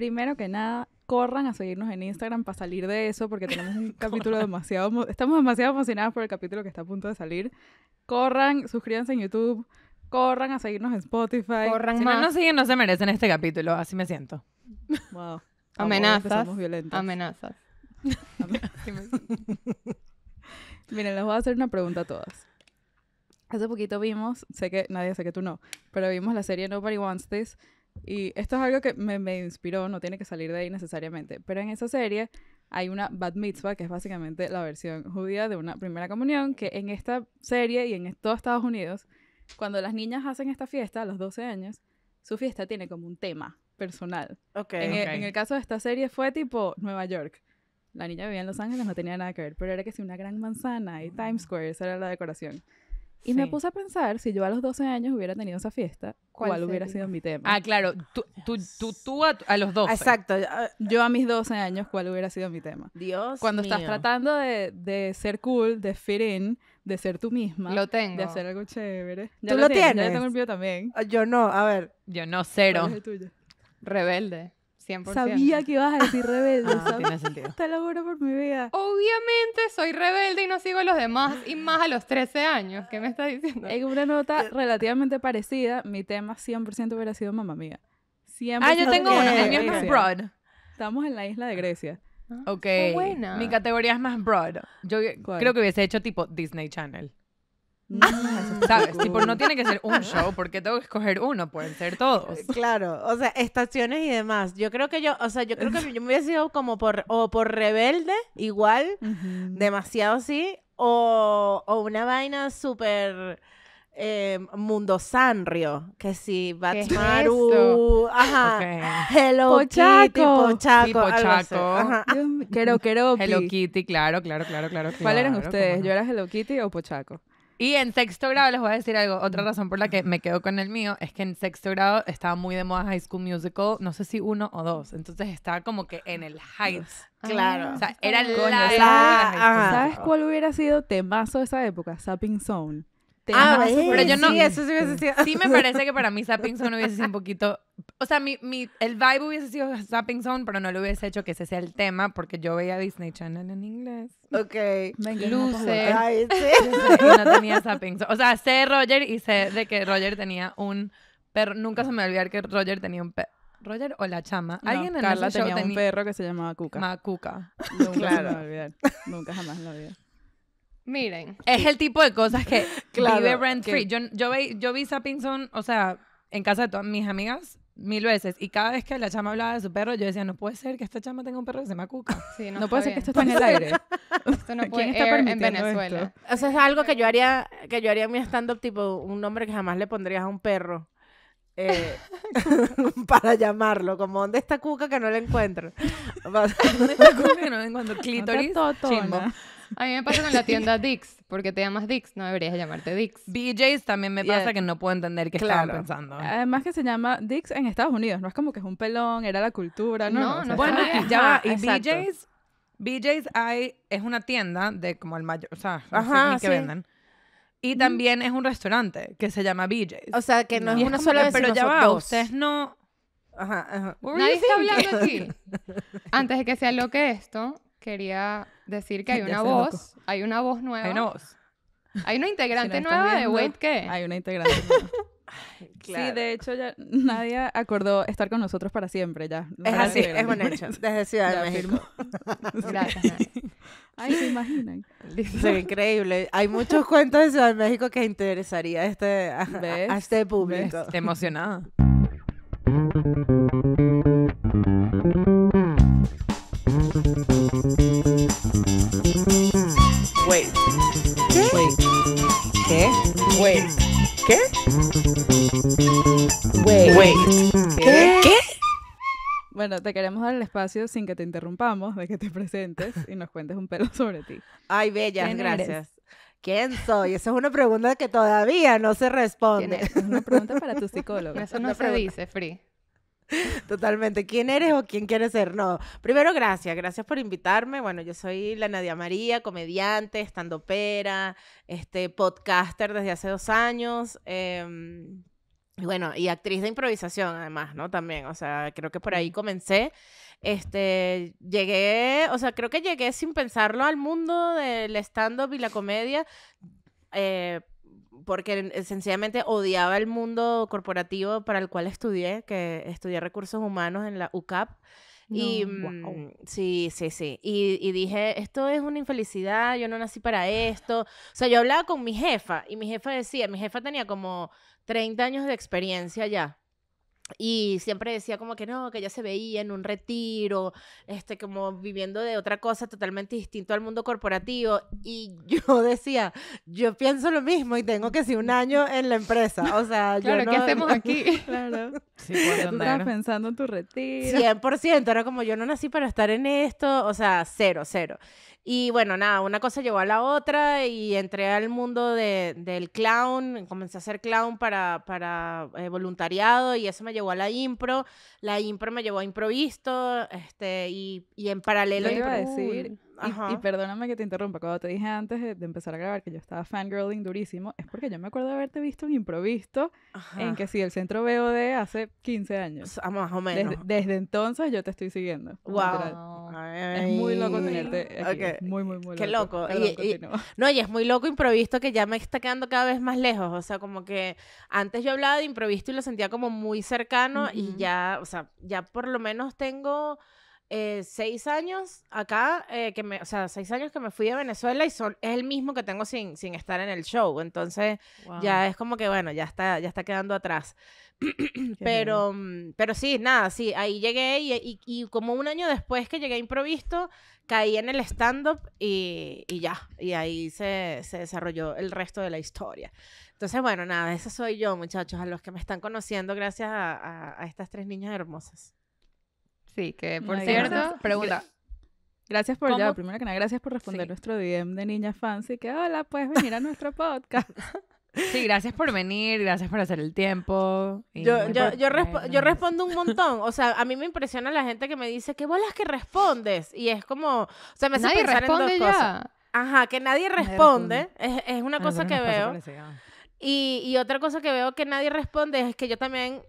primero que nada, corran a seguirnos en Instagram para salir de eso, porque tenemos un capítulo demasiado. Estamos demasiado emocionados por el capítulo que está a punto de salir. Corran, suscríbanse en YouTube, corran a seguirnos en Spotify. Corran si no nos siguen, no se merecen este capítulo, así me siento. Wow. Amenazas. Amenazas. Miren, les voy a hacer una pregunta a todas. Hace poquito vimos, sé que nadie, sé que tú no, pero vimos la serie Nobody Wants This y esto es algo que me, me, inspiró, no tiene que salir de ahí necesariamente. Pero en esa serie hay una Bat Mitzvah, que es básicamente la versión judía de una primera comunión, que en esta serie y en todo Estados Unidos, cuando las niñas hacen esta fiesta a los 12 años, su fiesta tiene como un tema personal. en, El, en el caso de esta serie fue tipo Nueva York. La niña vivía en Los Ángeles, no tenía nada que ver, pero era que si una gran manzana y Times Square, esa era la decoración. Y me puse a pensar, si yo a los 12 años hubiera tenido esa fiesta, ¿cuál, hubiera sido mi tema? Ah, claro, oh, tú, tú, tú, a, los 12. Exacto, ah, yo a mis 12 años, ¿cuál hubiera sido mi tema? Dios. Cuando estás tratando de, ser cool, de fit in, de ser tú misma. Lo tengo. De hacer algo chévere. ¿Tú lo, tienes? Yo tengo el también. Ah, yo no, a ver. Yo no, cero. es Rebelde. Sabía que ibas a decir rebelde. Ah, tiene sentido. por mi vida. Obviamente soy rebelde y no sigo a los demás y más a los 13 años. ¿Qué me estás diciendo? En una nota eh. relativamente parecida, mi tema 100% hubiera sido mamá mía. 100 ah, yo tengo uno. El es más broad. Estamos en la isla de Grecia. Ah, ok. Mi categoría es más broad. Yo creo que hubiese hecho tipo Disney Channel. No. no tiene que ser un show, porque tengo que escoger uno, pueden ser todos. Eh, claro, o sea, estaciones y demás. Yo creo que yo, o sea, yo creo que yo me hubiera sido como por, o por rebelde, igual, demasiado así, o, una vaina súper... Em, mundo Sanrio, que si sí, ajá, Hello Kitty, Pochaco, Ajá. Hello Kitty, claro, claro, claro, claro. ¿Cuál eran ustedes? ¿Yo era Hello Kitty o Pochaco? Y en sexto grado, les voy a decir algo, otra razón por la que me quedo con el mío es que en sexto grado estaba muy de moda High School Musical, no sé si uno o dos, entonces estaba como que en el heights. Ah, claro. o sea, era la, ¿Sabes cuál hubiera sido temazo de esa época? Sapping Zone. Ah, pero yo no. Sí, eso sí hubiese sido. Sí, me parece que para mí Sapping Zone hubiese sido un poquito. O sea, mi, mi, el vibe hubiese sido Sapping Zone, pero no lo hubiese hecho que ese sea el tema porque yo veía Disney Channel en inglés. Ok. Luce Ay, No tenía Zapping Zone. O sea, sé Roger y sé de que Roger tenía un perro. Nunca se me va a olvidar que Roger tenía un perro. Roger o la chama. Alguien en Carla show tenía un perro que se llamaba Cuca. Cuca. Nunca claro. se me olvidar. Nunca jamás lo había Miren. Es el tipo de cosas que vive rent free. Yo, yo, vi, yo vi o sea, en casa de todas mis amigas, mil veces. Y cada vez que la chama hablaba de su perro, yo decía, no puede ser que esta chama tenga un perro que se llama Cuca. no, puede ser que esto esté en el aire. esto no puede en Venezuela. O es algo que yo haría, que yo haría en mi stand-up, tipo, un nombre que jamás le pondrías a un perro. Eh, para llamarlo, como ¿dónde está Cuca que no la encuentro? ¿Dónde está Cuca que no la encuentro? Clítoris, chimbo. A mí me pasa con la tienda Dix, porque te llamas Dix, no deberías llamarte Dix. BJ's también me pasa que no puedo entender qué estaban pensando. Además que se llama Dix en Estados Unidos, no es como que es un pelón, era la cultura, ¿no? No, no, Bueno, ya y BJ's, BJ's hay, es una tienda de como el mayor, o sea, que venden. Y mm. también es un restaurante que se llama BJ's. O sea, que no, es una sola Pero ya va, ustedes no... Ajá, Nadie está hablando aquí. Antes de que sea lo que esto, quería decir que hay una voz, hay una voz nueva. Hay una voz. Hay una integrante nueva de Wait ¿qué? Hay una integrante nueva. Sí, de hecho ya nadie acordó estar con nosotros para siempre ya. es así, es un hecho. Desde Ciudad de México. Gracias. Ay, se imaginan. Es increíble. Hay muchos cuentos de Ciudad de México que interesaría a este, a este público. Emocionada. ¿Qué? ¿Qué? Bueno, te queremos dar el espacio sin que te interrumpamos, de que te presentes y nos cuentes un pelo sobre ti. Ay, bella gracias. ¿Quién soy? Esa es una pregunta que todavía no se responde. Es una pregunta para tu psicólogo. Eso no, se dice, Free. Totalmente. ¿Quién eres o quién quieres ser? No. Primero, gracias. Gracias por invitarme. Bueno, yo soy la Nadia María, comediante, estandopera, este, podcaster desde hace dos años. Eh, bueno, y actriz de improvisación, además, ¿no? También, o sea, creo que por ahí comencé. Este, llegué, o sea, creo que llegué sin pensarlo al mundo del stand-up y la comedia. Eh, porque eh, sencillamente odiaba el mundo corporativo para el cual estudié, que estudié recursos humanos en la UCAP. y mm, sí, sí, sí. Y, y, dije, esto es una infelicidad, yo no nací para esto. O sea, yo hablaba con mi jefa y mi jefa decía, mi jefa tenía como 30 años de experiencia ya. Y siempre decía como que no, que ya se veía en un retiro, este, como viviendo de otra cosa totalmente distinto al mundo corporativo. Y yo decía, yo pienso lo mismo y tengo que ser un año en la empresa. O sea, claro, yo no... ¿qué hacemos aquí? claro. Sí, Tú estás pensando en tu retiro. 100%, era como yo no nací para estar en esto, o sea, cero, cero. Y bueno, nada, una cosa llevó a la otra y entré al mundo de, del clown, comencé a hacer clown para, eh, voluntariado y eso me llevó a la impro, la impro me llevó a improvisto, este, y, y en paralelo... iba decir y, perdóname que te interrumpa, cuando te dije antes de, empezar a grabar que yo estaba fangirling durísimo, es porque yo me acuerdo de haberte visto un improviso en que sí, el centro BOD hace 15 años. Ah, más o menos. Desde, entonces yo te estoy siguiendo. Wow. Es muy loco tenerte aquí. Muy, muy, muy loco. Qué loco. no, y es muy loco improviso que ya me está quedando cada vez más lejos. O sea, como que antes yo hablaba de improviso y lo sentía como muy cercano y ya, o sea, ya por lo menos tengo... Eh, seis años acá, eh, que me, o sea, seis años que me fui de Venezuela y son, es el mismo que tengo sin, sin estar en el show. Entonces, ya es como que, bueno, ya está, ya está quedando atrás. pero, mm, pero sí, nada, sí, ahí llegué y, y, como un año después que llegué a improvisto, caí en el stand-up y, y, ya, y ahí se, se desarrolló el resto de la historia. Entonces, bueno, nada, esa soy yo, muchachos, a los que me están conociendo gracias a estas tres niñas hermosas. Sí, que por cierto, pregunta. Gracias por, primero que nada, gracias por responder nuestro DM de Niña Fancy, que hola, puedes venir a nuestro podcast. Sí, gracias por venir, gracias por hacer el tiempo. Yo, yo, yo, yo, respondo un montón. O sea, a mí me impresiona la gente que me dice, ¿qué bolas que respondes? Y es como, o sea, me hace pensar en dos cosas. Ajá, que nadie responde. Es, una ah, cosa que veo. Ah. Y, otra cosa que veo que nadie responde es que yo también,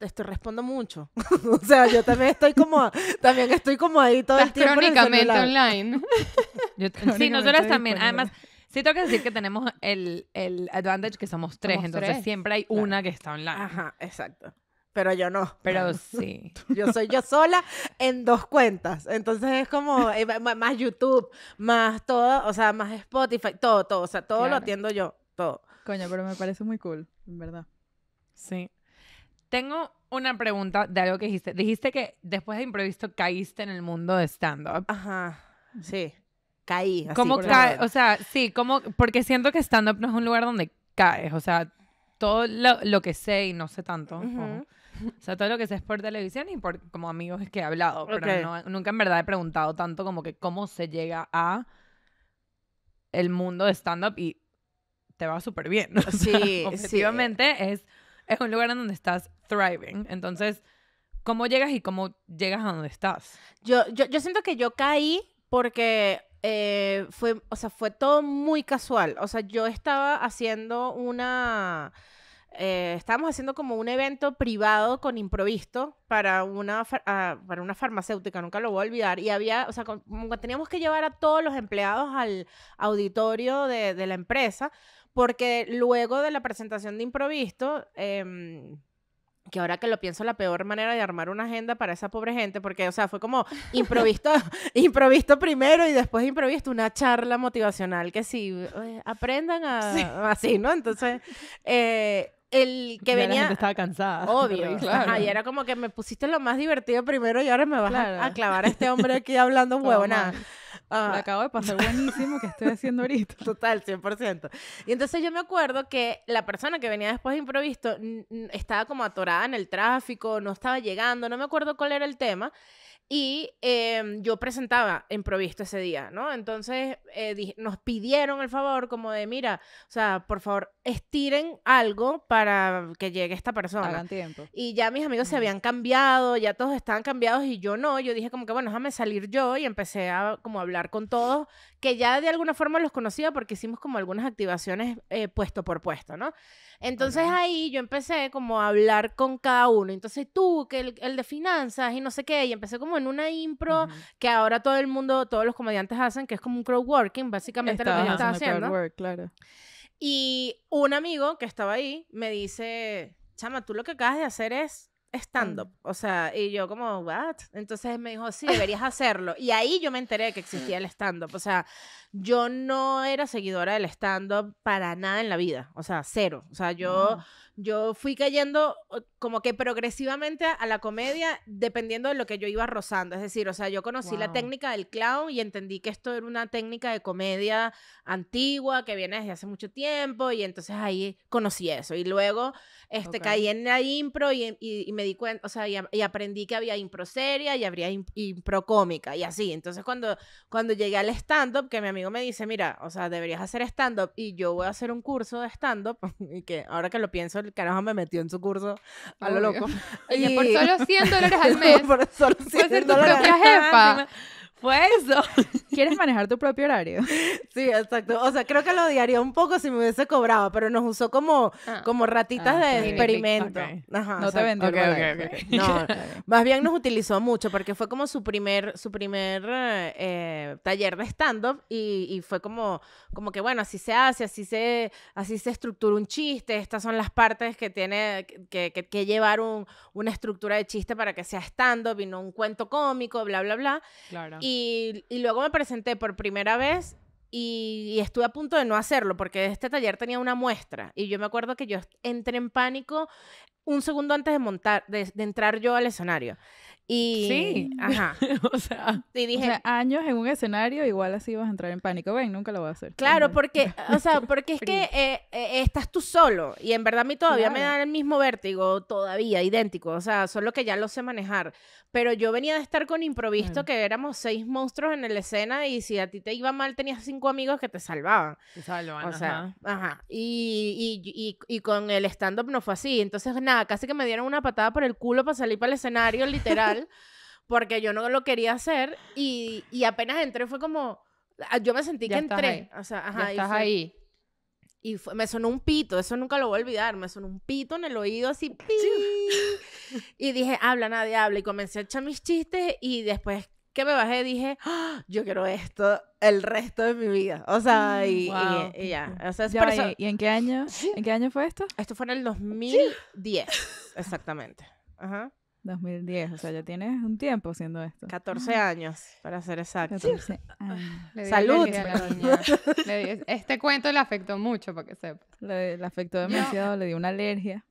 esto respondo mucho. o sea, yo también estoy como, también estoy como ahí todo el tiempo. Crónicamente online. sí, nosotras también. Además, sí tengo que decir que tenemos el, advantage que somos tres, entonces siempre hay una que está online. Ajá, exacto. Pero yo no. Pero sí. Yo soy yo sola en dos cuentas. Entonces es como eh, más YouTube, más todo, o sea, más Spotify, todo, todo. O sea, todo lo atiendo yo, todo. Coño, pero me parece muy cool, en verdad. Sí. Tengo una pregunta de algo que dijiste. Dijiste que después de imprevisto caíste en el mundo de stand-up. Ajá, sí. Caí. ¿Cómo cae? O sea, sí, como porque siento que stand-up no es un lugar donde caes. O sea, todo lo, que sé y no sé tanto. o, sea, todo lo que sé es por televisión y por como amigos que he hablado, pero nunca en verdad he preguntado tanto como que cómo se llega a el mundo de stand-up y te va súper bien. sí, objetivamente es es un lugar en donde estás thriving. Entonces, ¿cómo llegas y cómo llegas a donde estás? Yo, yo, yo siento que yo caí porque eh, fue, o sea, fue todo muy casual. O sea, yo estaba haciendo una... Eh, estábamos haciendo como un evento privado con improvisto para una, ah, para una farmacéutica, nunca lo voy a olvidar. Y había, o sea, teníamos que llevar a todos los empleados al auditorio de, de la empresa, porque luego de la presentación de improviso, em, que ahora que lo pienso la peor manera de armar una agenda para esa pobre gente, porque, o sea, fue como improviso, improviso primero y después improviso una charla motivacional que si eh, aprendan a, así, ¿no? Entonces, eh, el que venía. La gente estaba cansada. Obvio. Claro. y era como que me pusiste lo más divertido primero y ahora me vas a, clavar a este hombre aquí hablando huevona. Ah. acabo de pasar buenísimo que estoy haciendo ahorita. Total, 100%. Y entonces yo me acuerdo que la persona que venía después de improviso estaba como atorada en el tráfico, no estaba llegando, no me acuerdo cuál era el tema. Y eh, yo presentaba improviso ese día, ¿no? Entonces eh, nos pidieron el favor como de, mira, o sea, por favor, estiren algo para que llegue esta persona. Hagan tiempo. Y ya mis amigos se habían cambiado, ya todos estaban cambiados y yo no. Yo dije como que, bueno, déjame salir yo y empecé a como hablar con todos, que ya de alguna forma los conocía porque hicimos como algunas activaciones eh, puesto por puesto, ¿no? Entonces ahí yo empecé como a hablar con cada uno. Entonces tú, que el, de finanzas y no sé qué, y empecé como en una impro que ahora todo el mundo, todos los comediantes hacen, que es como un crowd working, básicamente lo que yo estaba haciendo. Work, claro. Y un amigo que estaba ahí me dice, chama, tú lo que acabas de hacer es mm. stand-up. O sea, y yo como, ¿what? Entonces me dijo, sí, deberías hacerlo. Y ahí yo me enteré que existía el stand-up. O sea, yo no era seguidora del stand-up para nada en la vida, o sea, cero. O sea, yo, yo fui cayendo como que progresivamente a la comedia dependiendo de lo que yo iba rozando. Es decir, o sea, yo conocí la técnica del clown y entendí que esto era una técnica de comedia antigua que viene desde hace mucho tiempo y entonces ahí conocí eso. Y luego este, caí en la impro y, me di cuenta, o sea, y, aprendí que había impro seria y habría impro cómica y así. Entonces cuando, cuando llegué al stand-up, que mi amigo me dice, mira, o sea, deberías hacer stand-up y yo voy a hacer un curso de stand-up, y que ahora que lo pienso, el carajo me metió en su curso a lo loco. Y, por solo 100 dólares al mes. por solo 100 dólares propia jefa. Fue eso. ¿Quieres manejar tu propio horario? Sí, exacto. O sea, creo que lo odiaría un poco si me hubiese cobrado, pero nos usó como, ah. como ratitas ah, de experimento. no te vendió. no, más bien nos utilizó mucho porque fue como su primer, su primer eh, taller de stand-up y, y, fue como, como que, bueno, así se hace, así se, así se estructura un chiste, estas son las partes que tiene que, que, llevar un, una estructura de chiste para que sea stand-up y no un cuento cómico, bla, bla, bla. Claro. Y, luego me presenté por primera vez y, estuve a punto de no hacerlo porque este taller tenía una muestra y yo me acuerdo que yo entré en pánico un segundo antes de montar, de entrar yo al escenario. Y... Sí, ajá. o sea, años en un escenario, igual así vas a entrar en pánico. Ven, nunca lo voy a hacer. Claro, porque, o sea, porque es que eh, eh, estás tú solo. Y en verdad a mí todavía me da el mismo vértigo, todavía, idéntico. O sea, solo que ya lo sé manejar. Pero yo venía de estar con Improvisto, que éramos seis monstruos en la escena. Y si a ti te iba mal, tenías cinco amigos que te salvaban. Te O sea, ajá. Y, y, y, y con el stand-up no fue así. Entonces, nada, casi que me dieron una patada por el culo para salir para el escenario, literal porque yo no lo quería hacer y, y apenas entré fue como, ah, yo me sentí que entré, o sea, ya estás y ahí. Y me sonó un pito, eso nunca lo voy a olvidar, me sonó un pito en el oído así, y dije, habla, nadie habla, y comencé a echar mis chistes y después que me bajé dije, ¡Ah! yo quiero esto el resto de mi vida. O sea, mm, y, ya. O sea, ¿Y en qué año? ¿En qué año fue esto? Esto fue en el 2010, exactamente. Ajá. 2010, o sea, ya tienes un tiempo haciendo esto. 14 años, para ser exacto. Salud. este cuento le afectó mucho, para que Le, afectó demasiado, le dio una alergia.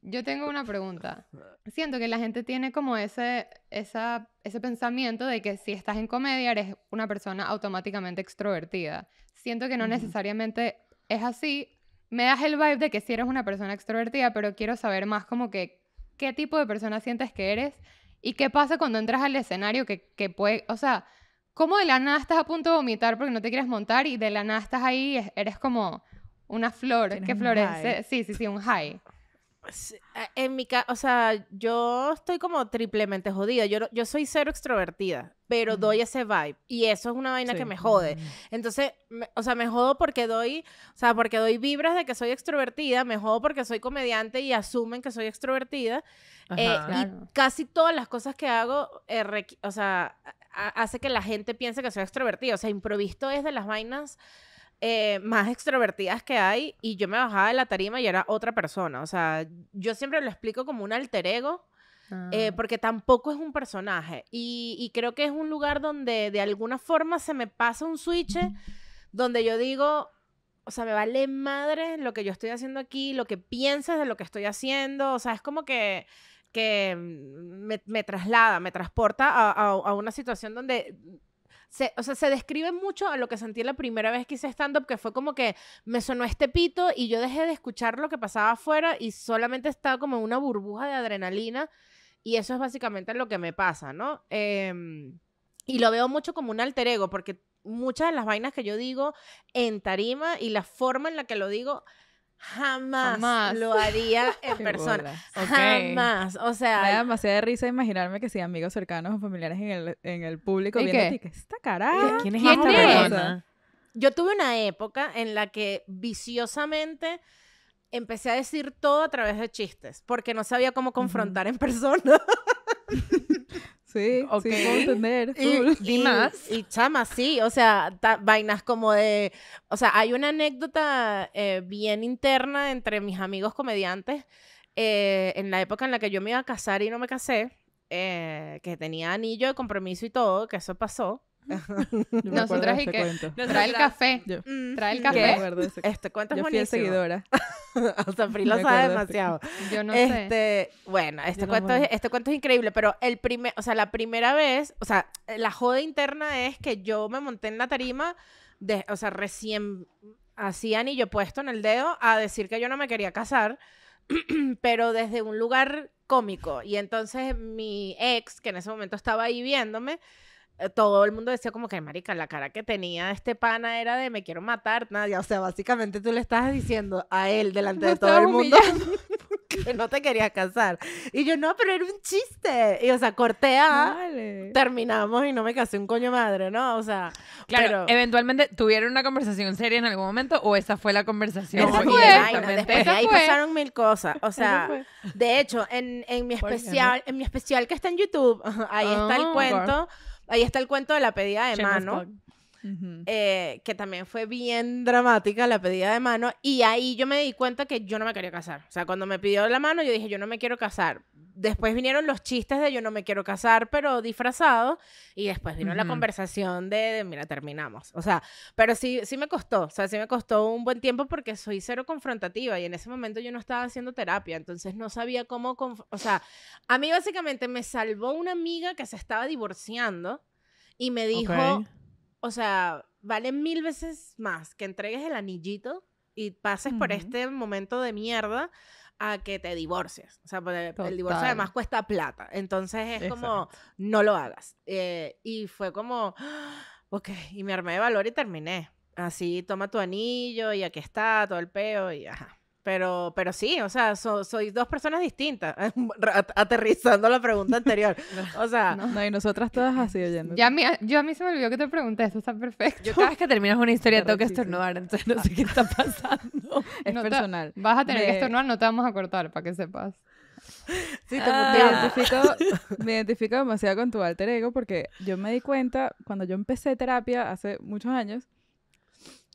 Yo tengo una pregunta. Siento que la gente tiene como ese, esa, ese pensamiento de que si estás en comedia eres una persona automáticamente extrovertida. Siento que no necesariamente es así. Me das el vibe de que si sí eres una persona extrovertida, pero quiero saber más como que qué tipo de persona sientes que eres y qué pasa cuando entras al escenario que, puede, o sea, como de la nada estás a punto de vomitar porque no te quieres montar y de la nada estás ahí, eres como una flor que florece, sí, sí, sí, un high. Eh, en mi caso, o sea, yo estoy como triplemente jodida. Yo, yo soy cero extrovertida, pero doy ese vibe. Y eso es una vaina que me jode. Entonces, o sea, me jodo porque doy, o sea, porque doy vibras de que soy extrovertida, me jodo porque soy comediante y asumen que soy extrovertida. Eh, y casi todas las cosas que hago, eh, o sea, hace que la gente piense que soy extrovertida. O sea, improvisto es de las vainas eh, más extrovertidas que hay y yo me bajaba de la tarima y era otra persona. O sea, yo siempre lo explico como un alter ego. Eh, ah. porque tampoco es un personaje y, creo que es un lugar donde de alguna forma se me pasa un switch donde yo digo, o sea, me vale madre lo que yo estoy haciendo aquí, lo que piensas de lo que estoy haciendo, o sea, es como que, que mm, me, traslada, me transporta a una situación donde se, o sea, se describe mucho a lo que sentí la primera vez que hice stand-up, que fue como que me sonó este pito y yo dejé de escuchar lo que pasaba afuera y solamente estaba como una burbuja de adrenalina y eso es básicamente lo que me pasa, ¿no? Em, y lo veo mucho como un alter ego, porque muchas de las vainas que yo digo en tarima y la forma en la que lo digo Jamás, lo haría en persona. Jamás. O sea. Me da demasiada risa imaginarme que si amigos cercanos o familiares en el, en el público ¿Y viendo esta cara... ¿Quién es esta Yo tuve una época en la que viciosamente empecé a decir todo a través de chistes, porque no sabía cómo confrontar en persona. Sí, okay. entender. Y, y, chama, sí, o sea, vainas como de, o sea, hay una anécdota eh, bien interna entre mis amigos comediantes eh, en la época en la que yo me iba a casar y no me casé, eh, que tenía anillo de compromiso y todo, que eso pasó. Nosotras este y que trae el café. Trae el café. Este, este cuento es Yo Fui seguidora. o sea, lo sabe este demasiado. Yo no este, sé. Bueno, este cuento, es, este cuento es increíble, pero el primer, o sea, la primera vez, o sea, la joda interna es que yo me monté en la tarima de, o sea, recién así anillo puesto en el dedo a decir que yo no me quería casar, pero desde un lugar cómico. Y entonces mi ex, que en ese momento estaba ahí viéndome, eh, todo el mundo decía como que, marica, la cara que tenía este pana era de me quiero matar, nadie. O sea, básicamente tú le estabas diciendo a él delante de todo el mundo que no te querías casar. Y yo, no, pero era un chiste. Y, o sea, cortea terminamos y no me casé un coño madre, ¿no? O sea, claro. Pero... Eventualmente tuvieron una conversación seria en algún momento o esa fue la conversación. ahí pasaron mil cosas. O sea, de hecho, en, en mi especial, en mi especial que está en YouTube, ahí está el ah, cuento. Ahí está el cuento de la pedida de mano. Eh, que también fue bien dramática la pedida de mano y ahí yo me di cuenta que yo no me quería casar. O sea, cuando me pidió la mano yo dije, yo no me quiero casar, después vinieron los chistes de yo no me quiero casar, pero disfrazado. Y después vino la conversación de, mira, terminamos. O sea, pero sí, sí me costó. O sea, sí me costó un buen tiempo porque soy cero confrontativa y en ese momento yo no estaba haciendo terapia. Entonces no sabía cómo. O sea, a mí básicamente me salvó una amiga que se estaba divorciando y me dijo, o sea, vale mil veces más que entregues el anillito y pases por este momento de mierda a que te divorcies. O sea, porque el divorcio además cuesta plata. Entonces es como, no lo hagas. Eh, y fue como, ah, ok, y me armé de valor y terminé. Así, toma tu anillo y aquí está, todo el peo y ajá. Pero, pero sí, o sea, so, sois dos personas distintas, aterrizando la pregunta anterior. O sea, no, y nosotras todas así oyendo. Ya mí, yo a mí se me olvidó que te pregunté, eso está perfecto. Yo cada vez que terminas una historia tengo que estornudar, entonces no sé qué está pasando. Es personal. vas a tener que estornudar, no te vamos a cortar, para que sepas. Sí, te ah. me, identifico, me identifico demasiado con tu alter ego porque yo me di cuenta cuando yo empecé terapia hace muchos años,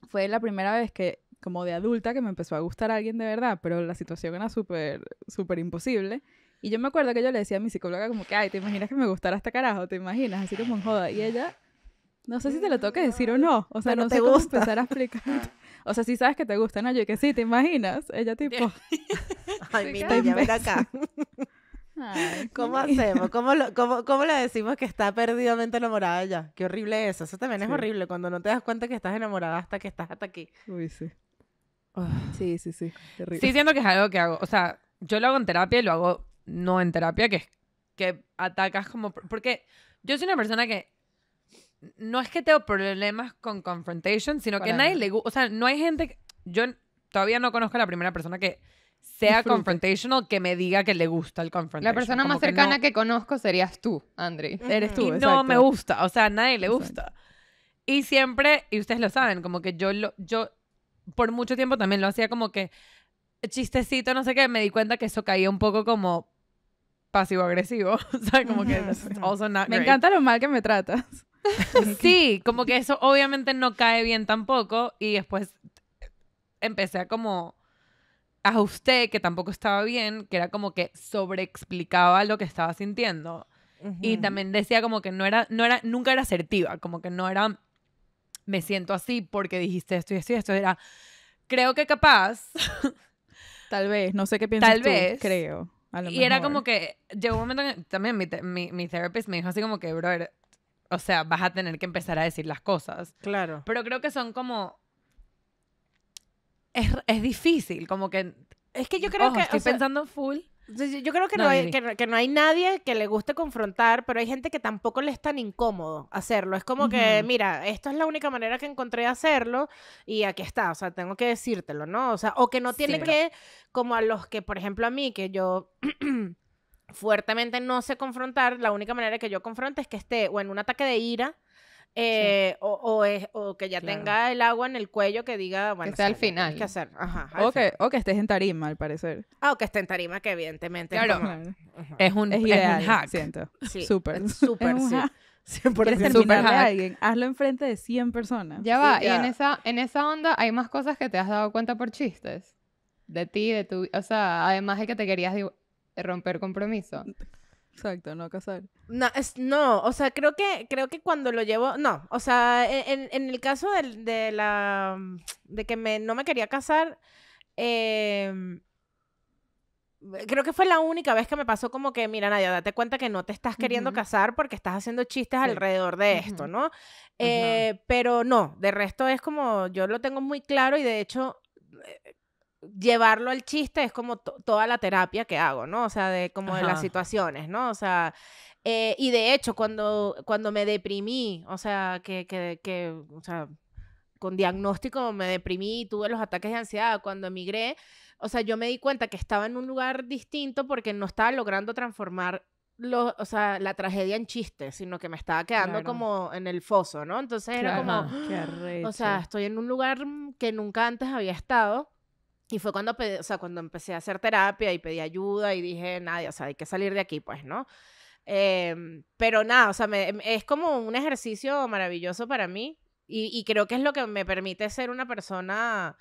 fue la primera vez que como de adulta que me empezó a gustar a alguien de verdad, pero la situación era súper, súper imposible. Y yo me acuerdo que yo le decía a mi psicóloga como que, ay, ¿te imaginas que me gustara este carajo? ¿Te imaginas? Así como en joda. Y ella, no sé si te lo toques decir o no. O sea, no te sé gusta. cómo empezar a explicar. O sea, si sabes que te gusta, ¿no? Yo que sí, ¿te imaginas? Ella tipo... ay, mira, ya ven acá. ¿Cómo hacemos? ¿Cómo, lo, cómo, ¿Cómo, le decimos que está perdidamente enamorada ya? Qué horrible eso. Eso también es horrible cuando no te das cuenta que estás enamorada hasta que estás hasta aquí. Uy, sí. Ah. Sí, sí, sí. Terrible. Sí, siento que es algo que hago. O sea, yo lo hago en terapia y lo hago no en terapia, que es que atacas como. Porque yo soy una persona que no es que tengo problemas con confrontation, sino que nadie le gusta. O sea, no hay gente. Yo todavía no conozco a la primera persona que sea confrontational que me diga que le gusta el confrontational. La persona más cercana que, conozco serías tú, Andre Eres tú. Y no me gusta, o sea, a nadie le gusta. Y siempre, y ustedes lo saben, como que yo, lo, yo por mucho tiempo también lo hacía como que chistecito, no sé qué, me di cuenta que eso caía un poco como pasivo-agresivo. o sea, como que Me encanta lo mal que me tratas. sí, como que eso obviamente no cae bien tampoco y después empecé a como a usted, que tampoco estaba bien, que era como que sobreexplicaba lo que estaba sintiendo. Y también decía como que no era, no era, nunca era asertiva, como que no era, me siento así porque dijiste esto y esto y esto. Era, creo que capaz. Tal vez, no sé qué piensas Tal vez. Creo. y era como que llegó un momento que también mi, mi, therapist me dijo así como que, brother, o sea, vas a tener que empezar a decir las cosas. Claro. Pero creo que son como es, difícil, como que... Es que yo creo que... Estoy pensando full. Yo creo que no, hay, que, no hay nadie que le guste confrontar, pero hay gente que tampoco le es tan incómodo hacerlo. Es como que, mira, esta es la única manera que encontré de hacerlo y aquí está, o sea, tengo que decírtelo, ¿no? O sea, o que no tiene que, como a los que, por ejemplo, a mí, que yo... fuertemente no sé confrontar, la única manera que yo confronto es que esté o en un ataque de ira eh, o, que ya tenga el agua en el cuello que diga, bueno, que al final. Que hacer. o, que, estés en tarima, al parecer. Ah, o que esté en tarima, que evidentemente claro. es, un, es, un hack. Siento. Sí, súper. Súper, sí. Siempre quieres alguien, hazlo enfrente de 100 personas. Ya va, y en esa, en esa onda hay más cosas que te has dado cuenta por chistes. De ti, de tu... O sea, además de que te querías romper compromiso. Exacto, no casar. No, es, no, o sea, creo que, creo que cuando lo llevo, no, o sea, e, en, el caso de, la, de que no me quería casar, em, creo que fue la única vez que me pasó como que, mira, Nadia, date cuenta que no te estás queriendo casar porque estás haciendo chistes alrededor de esto, ¿no? Eh, pero no, de resto es como, yo lo tengo muy claro y de hecho llevarlo al chiste es como toda la terapia que hago, ¿no? O sea, de como de las situaciones, ¿no? O sea, eh, y de hecho, cuando, cuando me deprimí, o sea, que, que, con diagnóstico me deprimí, y tuve los ataques de ansiedad, cuando emigré, o sea, yo me di cuenta que estaba en un lugar distinto porque no estaba logrando transformar lo, o la tragedia en chiste, sino que me estaba quedando como en el foso, ¿no? Entonces era como, o sea, estoy en un lugar que nunca antes había estado y fue cuando, o sea, cuando empecé a hacer terapia y pedí ayuda y dije, nadie, o sea, hay que salir de aquí, pues, ¿no? Eh, pero nada, o sea, me, em, es como un ejercicio maravilloso para mí y, creo que es lo que me permite ser una persona,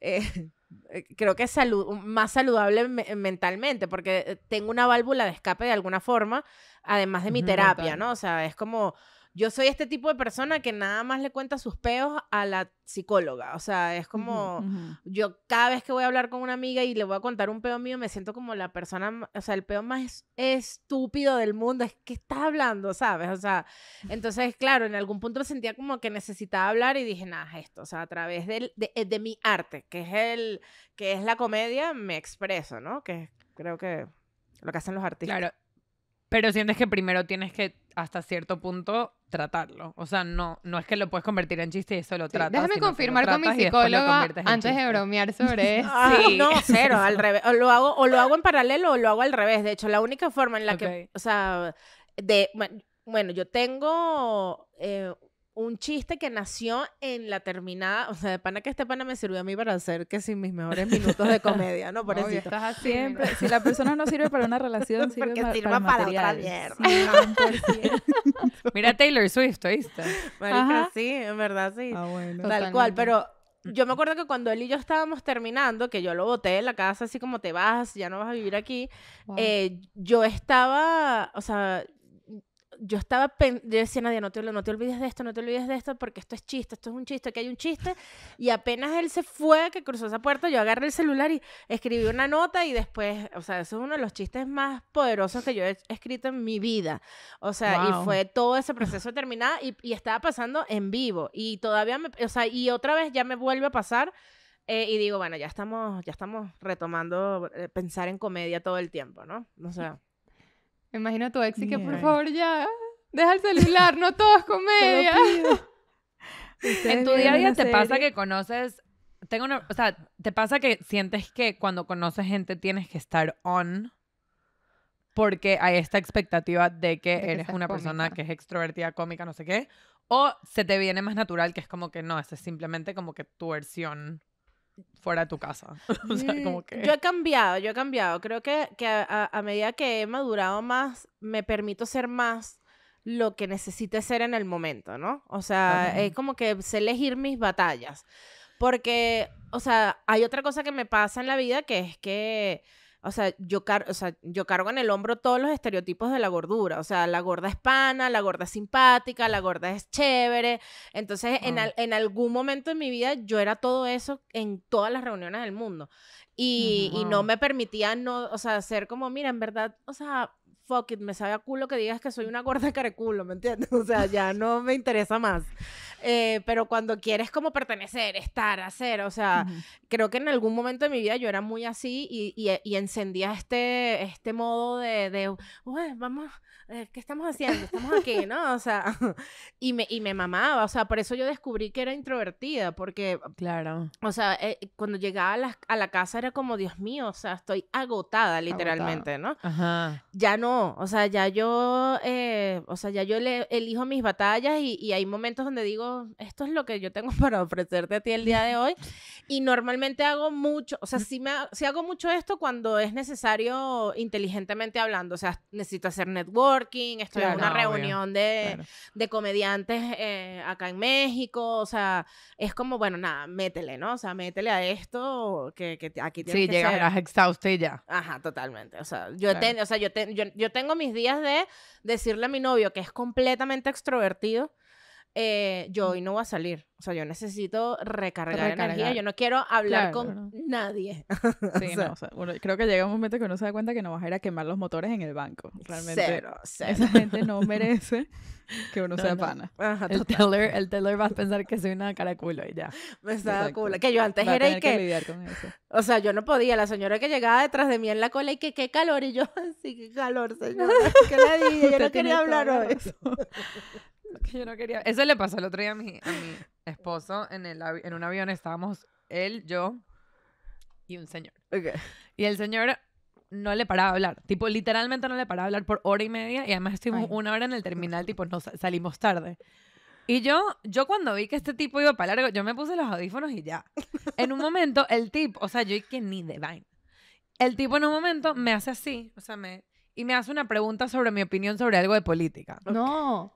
eh, eh creo que salud, más saludable mentalmente, porque eh, tengo una válvula de escape de alguna forma, además de mi terapia, ¿no? O sea, es como yo soy este tipo de persona que nada más le cuenta sus peos a la psicóloga. O sea, es como. Yo cada vez que voy a hablar con una amiga y le voy a contar un peo mío, me siento como la persona. O sea, el peo más estúpido del mundo. Es que está hablando, ¿sabes? O sea, entonces, claro, en algún punto sentía como que necesitaba hablar y dije, nada, esto. O sea, a través eh, de, mi arte, que es, el, que es la comedia, me expreso, ¿no? Que creo que lo que hacen los artistas. Claro. Pero sientes que primero tienes que, hasta cierto punto, tratarlo. O sea, no, no es que lo puedes convertir en chiste y eso lo tratas. déjame confirmar con mi psicóloga antes de bromear sobre eso. sí. Ah, no, cero, al revés. O lo, hago, o lo hago en paralelo o lo hago al revés. De hecho, la única forma en la que, o sea, de, bueno, yo tengo eh, un chiste que nació en la terminada, o sea, de pana que este pana me sirvió a mí para hacer que sin mis mejores minutos de comedia, ¿no? Por eso estás así, si la persona no sirve para una relación, sirve Porque sirva para, otra mierda. Mira Taylor Swift, ¿oíste? Marica, sí, en verdad sí. Ah, Tal cual, pero yo me acuerdo que cuando él y yo estábamos terminando, que yo lo boté en la casa, así como te vas, ya no vas a vivir aquí, eh, yo estaba, o sea, yo estaba, yo decía, Nadia, no te, no te olvides de esto, no te olvides de esto, porque esto es chiste, esto es un chiste, aquí hay un chiste. Y apenas él se fue, que cruzó esa puerta, yo agarré el celular y escribí una nota y después, o sea, eso es uno de los chistes más poderosos que yo he escrito en mi vida. O sea, y fue todo ese proceso terminado y, estaba pasando en vivo. Y todavía, me, o sea, y otra vez ya me vuelve a pasar. Eh, y digo, bueno, ya estamos, ya estamos retomando eh, pensar en comedia todo el tiempo, ¿no? O sea. Me imagino tu ex y que por favor ya, deja el celular, no todas comedia. en tu día a día te pasa que conoces, tengo una, o sea, te pasa que sientes que cuando conoces gente tienes que estar on porque hay esta expectativa de que, eres una persona que es extrovertida, cómica, no sé qué, o se te viene más natural que es como que no, es simplemente como que tu versión fuera de tu casa. Mm, yo he cambiado, yo he cambiado. Creo que, a, medida que he madurado más, me permito ser más lo que necesite ser en el momento, ¿no? O sea, es como que sé elegir mis batallas. Porque, o sea, hay otra cosa que me pasa en la vida que es que o sea, yo yo cargo en el hombro todos los estereotipos de la gordura. O sea, la gorda es pana, la gorda es simpática, la gorda es chévere. Entonces, en, algún momento de mi vida yo era todo eso en todas las reuniones del mundo. Y, y no me permitía no, o sea, ser como, mira, en verdad, o sea, fuck me sabe a culo que digas que soy una gorda caraculo, ¿me entiendes? O sea, ya no me interesa más. Eh, pero cuando quieres como pertenecer, estar, hacer, o sea, creo que en algún momento de mi vida yo era muy así y, y, encendía este, este modo de, de vamos, eh, ¿qué estamos haciendo? Estamos aquí, ¿no? O sea, y me, y me mamaba, o sea, por eso yo descubrí que era introvertida, porque, claro, o sea, eh, cuando llegaba a la, a la, casa era como, Dios mío, o sea, estoy agotada literalmente, ¿no? Ajá. Ya no o sea, ya yo, eh, o sea, ya yo le, elijo mis batallas y, hay momentos donde digo, esto es lo que yo tengo para ofrecerte a ti el día de hoy y normalmente hago mucho, o sea, sí, me, sí hago mucho esto cuando es necesario inteligentemente hablando. O sea, necesito hacer networking, estoy en una ah, reunión de, de, comediantes eh, acá en México. O sea, es como, bueno, nada, métele, ¿no? O sea, métele a esto que, que aquí tienes sí, llegas, ser. y ya. Ajá, totalmente. O sea, yo, tengo, o sea, yo, yo, yo tengo mis días de decirle a mi novio que es completamente extrovertido eh, yo hoy mm. no voy a salir. O sea, yo necesito recargar, energía. Yo no quiero hablar con nadie. Sí, no, creo que llega un momento que uno se da cuenta que no vas a ir a quemar los motores en el banco. Realmente. Cero, Esa gente no merece que uno sea pana. el, teller, el teller va a pensar que soy una culo y ya. Me estaba culo. Que yo antes era y que. O sea, yo no podía. La señora que llegaba detrás de mí en la cola y que qué calor. Y yo, así, qué calor, señora. ¿Qué le dije? Yo no quería hablar eso. Yo no quería. Eso le pasó el otro día a mi, a mi esposo en, el, en un avión. Estábamos él, yo y un señor. Y el señor no le paraba a hablar. Tipo, literalmente no le paraba a hablar por hora y media. Y además estuvimos una hora en el terminal, tipo, no, salimos tarde. Y yo, yo cuando vi que este tipo iba para largo, yo me puse los audífonos y ya. En un momento, el tipo, o sea, yo y que ni de vaina. El tipo en un momento me hace así, o sea, me... Y me hace una pregunta sobre mi opinión sobre algo de política. No.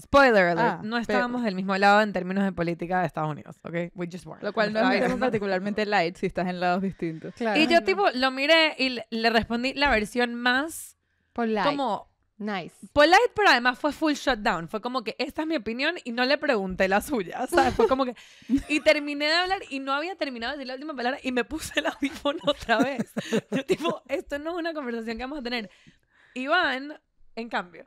Spoiler alert, ah, no estábamos del mismo lado en términos de política de Estados Unidos, ¿ok? We just weren't. Lo cual no es particularmente light si estás en lados distintos. Y yo, tipo, lo miré y le respondí la versión más. Polite. Como. Nice. Polite, pero además fue full shutdown. Fue como que esta es mi opinión y no le pregunté la suya, ¿sabes? Fue como que. Y terminé de hablar y no había terminado de decir la última palabra y me puse el audífono otra vez. Yo, tipo, esto no es una conversación que vamos a tener. Iván, en cambio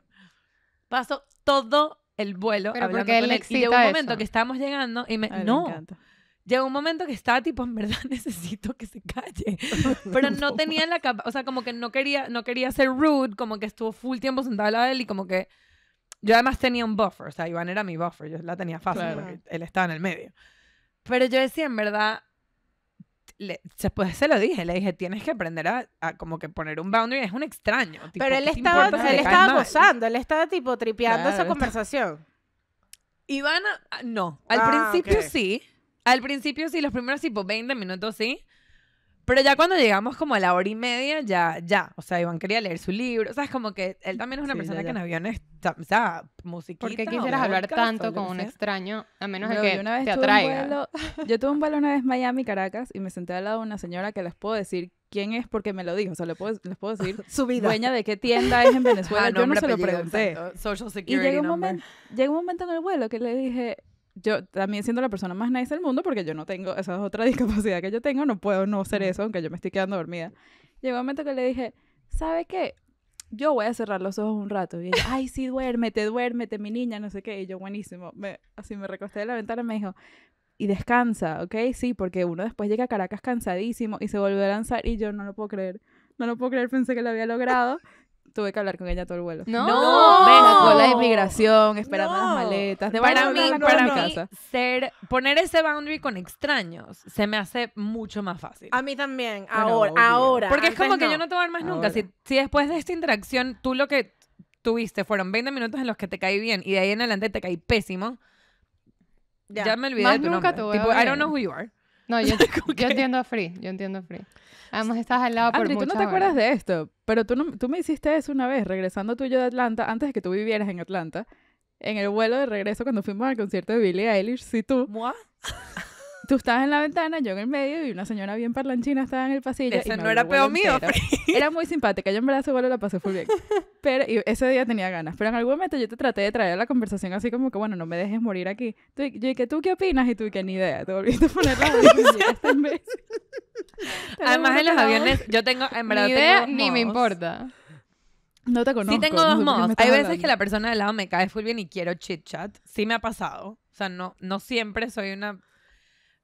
Paso todo el vuelo hablando porque él Y llegó un momento que estábamos llegando y me... no. llegó un momento que estaba tipo, en verdad necesito que se calle. Pero no tenía la capa, o sea, como que no quería, no quería ser rude, como que estuvo full tiempo sentada a él y como que yo además tenía un buffer, o sea, Iván era mi buffer, yo la tenía fácil porque él estaba en el medio. Pero yo decía, en verdad, después pues, se lo dije, le dije, tienes que aprender a, como que poner un boundary, es un extraño. Pero él estaba, él estaba gozando, él estaba tipo tripeando esa conversación. Ivana, ah, no, al ah, principio sí, al principio sí, los primeros tipo 20 minutos sí, pero ya cuando llegamos como a la hora y media, ya, ya. O sea, Iván quería leer su libro. O sea, es como que él también es una persona que en aviones, o sea, musiquita. qué quisieras hablar tanto con un extraño, a menos que te atraiga. yo tuve un vuelo una vez Miami, Caracas, y me senté al lado de una señora que les puedo decir quién es porque me lo dijo. O sea, les puedo, les puedo decir su vida. dueña de qué tienda es en ah, Venezuela. yo no se lo pregunté. Social Security y llegó un, momento, un momento en el vuelo que le dije, yo también siendo la persona más nice del mundo, porque yo no tengo, esa otra discapacidad que yo tengo, no puedo no ser eso, aunque yo me estoy quedando dormida. Llegó un momento que le dije, ¿sabe qué? Yo voy a cerrar los ojos un rato. Y ella, ay, sí, duérmete, duérmete, mi niña, no sé qué. Y yo, buenísimo. Me, así me recosté de la ventana y me dijo, y descansa, ¿ok? Sí, porque uno después llega a Caracas cansadísimo y se volvió a lanzar y yo no lo puedo creer. No lo puedo creer, pensé que lo había logrado tuve que hablar con ella todo el vuelo. No, Ven, la inmigración esperando las maletas. De para mí, para casa. ser, poner ese boundary con extraños se me hace mucho más fácil. A mí también, ahora, ahora. Porque es como que yo no te voy a ver más nunca. Si, si después de esta interacción tú lo que tuviste fueron 20 minutos en los que te caí bien y de ahí en adelante te caí pésimo, ya, me olvidé de tu nunca Te voy I don't know who you are. No, yo, yo a entiendo Free, yo entiendo Free. Además estás al lado por Andri, tú no te acuerdas de esto, pero tú, no, tú me hiciste eso una vez, regresando tú y yo de Atlanta, antes de que tú vivieras en Atlanta, en el vuelo de regreso cuando fuimos al concierto de Billie Eilish, sí tú. ¿Mua? tú estabas en la ventana, yo en el medio y una señora bien parlanchina estaba en el pasillo. Ese no era peor mío. Era muy simpática, yo en verdad igual la pasé full bien. Pero ese día tenía ganas, pero en algún momento yo te traté de traer la conversación así como que, bueno, no me dejes morir aquí. yo dije, ¿tú qué opinas? Y tú, dije, ni idea, te volviste a poner la vez. Este Además en los aviones, yo tengo, en verdad, ni me importa. No te conozco. Sí tengo dos modos. Hay veces que la persona del lado me cae full bien y quiero chit chat. Sí me ha pasado. O sea, no, no siempre soy una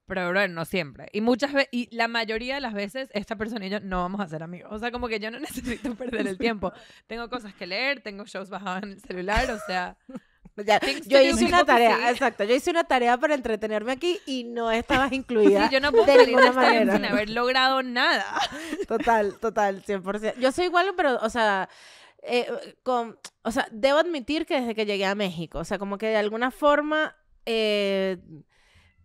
pero bro, no siempre. Y muchas veces, y la mayoría de las veces, esta persona y yo no vamos a ser amigos. O sea, como que yo no necesito perder el tiempo. tengo cosas que leer, tengo shows bajados en el celular, o sea. yo hice una tarea, exacto. Yo hice una tarea para entretenerme aquí y no estabas incluida. Sí, yo no puedo de ninguna manera. sin haber logrado nada. Total, total, 100%. Yo soy igual, pero, o sea, eh, con, o sea, debo admitir que desde que llegué a México, o sea, como que de alguna forma. Eh,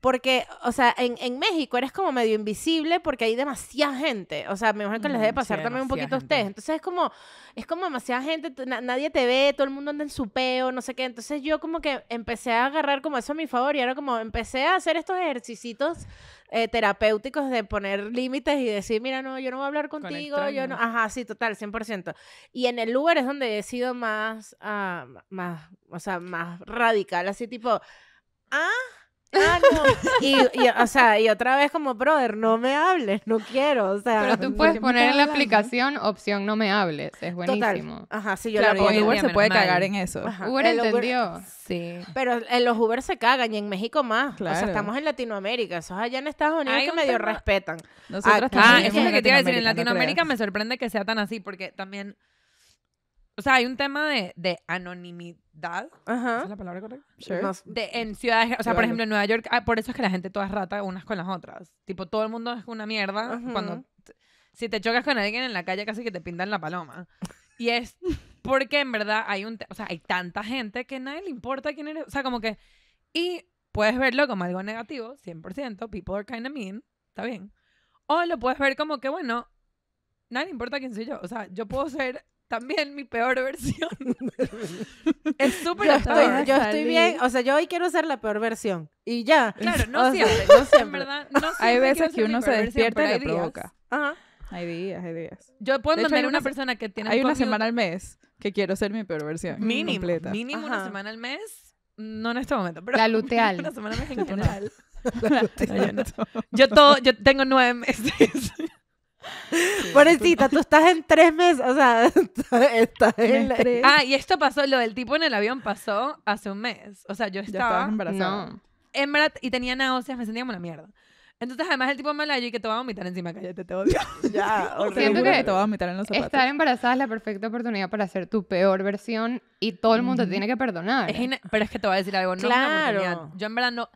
porque, o sea, en, en, México eres como medio invisible porque hay demasiada gente. O sea, me imagino que les debe mm, pasar también un poquito gente. a ustedes. Entonces es como, es como demasiada gente, nadie te ve, todo el mundo anda en su peo, no sé qué. Entonces yo como que empecé a agarrar como eso a mi favor y ahora como empecé a hacer estos ejercicios eh, terapéuticos de poner límites y decir, mira, no, yo no voy a hablar contigo, yo no. Ajá, sí, total, 100%. Y en el lugar es donde he sido más, ah, más, o sea, más radical, así tipo, ah Ah, no. y, o sea, y otra vez como, brother, no me hables, no quiero. O sea, Pero tú puedes poner en la aplicación opción no me hables. Es buenísimo. Ajá, sí, yo claro, lo Uber se puede cagar en eso. Uber entendió. Sí. Pero en los Uber se cagan y en México más. O sea, estamos en Latinoamérica. Eso allá en Estados Unidos que medio respetan. Nosotros ah, también. Ah, eso es que te iba a decir. En Latinoamérica me sorprende que sea tan así porque también o sea, hay un tema de, de anonimidad. es la palabra correcta? Sure. De, en ciudades, o sea, por ejemplo, en Nueva York, ah, por eso es que la gente todas rata unas con las otras. Tipo, todo el mundo es una mierda. Cuando si te chocas con alguien en la calle, casi que te pintan la paloma. Y es porque en verdad hay un, o sea, hay tanta gente que nadie le importa quién eres. O sea, como que y puedes verlo como algo negativo, 100%, people are kind of mean, está bien. O lo puedes ver como que bueno, nadie le importa quién soy yo. O sea, yo puedo ser también mi peor versión. es súper yo, estoy, yo estoy bien, o sea, yo hoy quiero ser la peor versión y ya. Claro, no siempre, no siempre. En verdad, no siempre hay veces que uno se despierta y le provoca. Ajá. Hay días, hay días. Yo puedo tener una, persona que tiene Hay una semana al mes que quiero ser mi peor versión. Mínimo, mínimo una semana al mes, no en este momento, la luteal. Una semana al mes La, luteal. yo, todo, yo tengo nueve meses. Pobrecita, tú estás en tres meses, o sea, estás en tres. Ah, y esto pasó, lo del tipo en el avión pasó hace un mes. O sea, yo estaba embarazada. No. embarazada y tenía náuseas, me sentía como una mierda. Entonces, además, el tipo me la y que te va a vomitar encima, cállate, te odio. ya, o sea, que, te va a vomitar en los zapatos. Estar embarazada es la perfecta oportunidad para hacer tu peor versión y todo el mundo te tiene que perdonar. pero es que te voy a decir algo, no claro. es Yo en verdad no...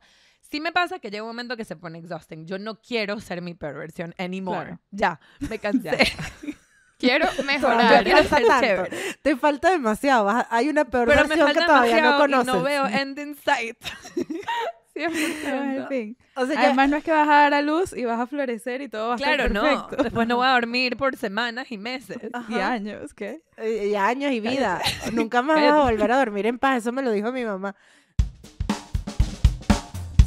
Sí me pasa que llega un momento que se pone exhausting. Yo no quiero ser mi perversión anymore. Ya, me cansé. Quiero mejorar. ser chévere. Te falta demasiado. Hay una perversión que todavía no conoces. no veo end in sight. 100%. O sea, Además, no es que vas a dar a luz y vas a florecer y todo va a claro, perfecto. no. Después no voy a dormir por semanas y meses. Y años, ¿qué? Eh, y, años y vida. Nunca más voy a volver a dormir en paz. Eso me lo dijo mi mamá.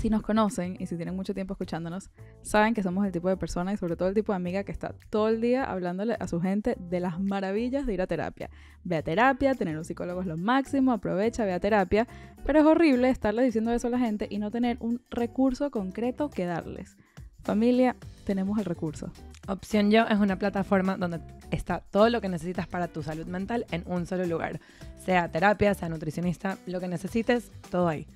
Si nos conocen y si tienen mucho tiempo escuchándonos, saben que somos el tipo de persona y sobre todo el tipo de amiga que está todo el día hablándole a su gente de las maravillas de ir a terapia. Ve a terapia, tener un psicólogo es lo máximo, aprovecha, ve a terapia, pero es horrible estarle diciendo eso a la gente y no tener un recurso concreto que darles. Familia, tenemos el recurso. Opción Yo es una plataforma donde está todo lo que necesitas para tu salud mental en un solo lugar. Sea terapia, sea nutricionista, lo que necesites, todo ahí.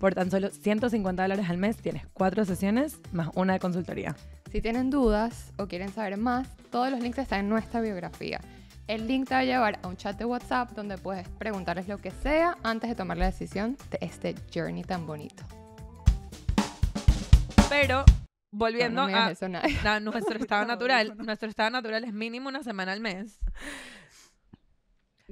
Por tan solo 150 dólares al mes tienes cuatro sesiones más una de consultoría. Si tienen dudas o quieren saber más, todos los links están en nuestra biografía. El link te va a llevar a un chat de WhatsApp donde puedes preguntarles lo que sea antes de tomar la decisión de este journey tan bonito. Pero volviendo a, a, nuestro estado natural, nuestro estado natural es mínimo una semana al mes.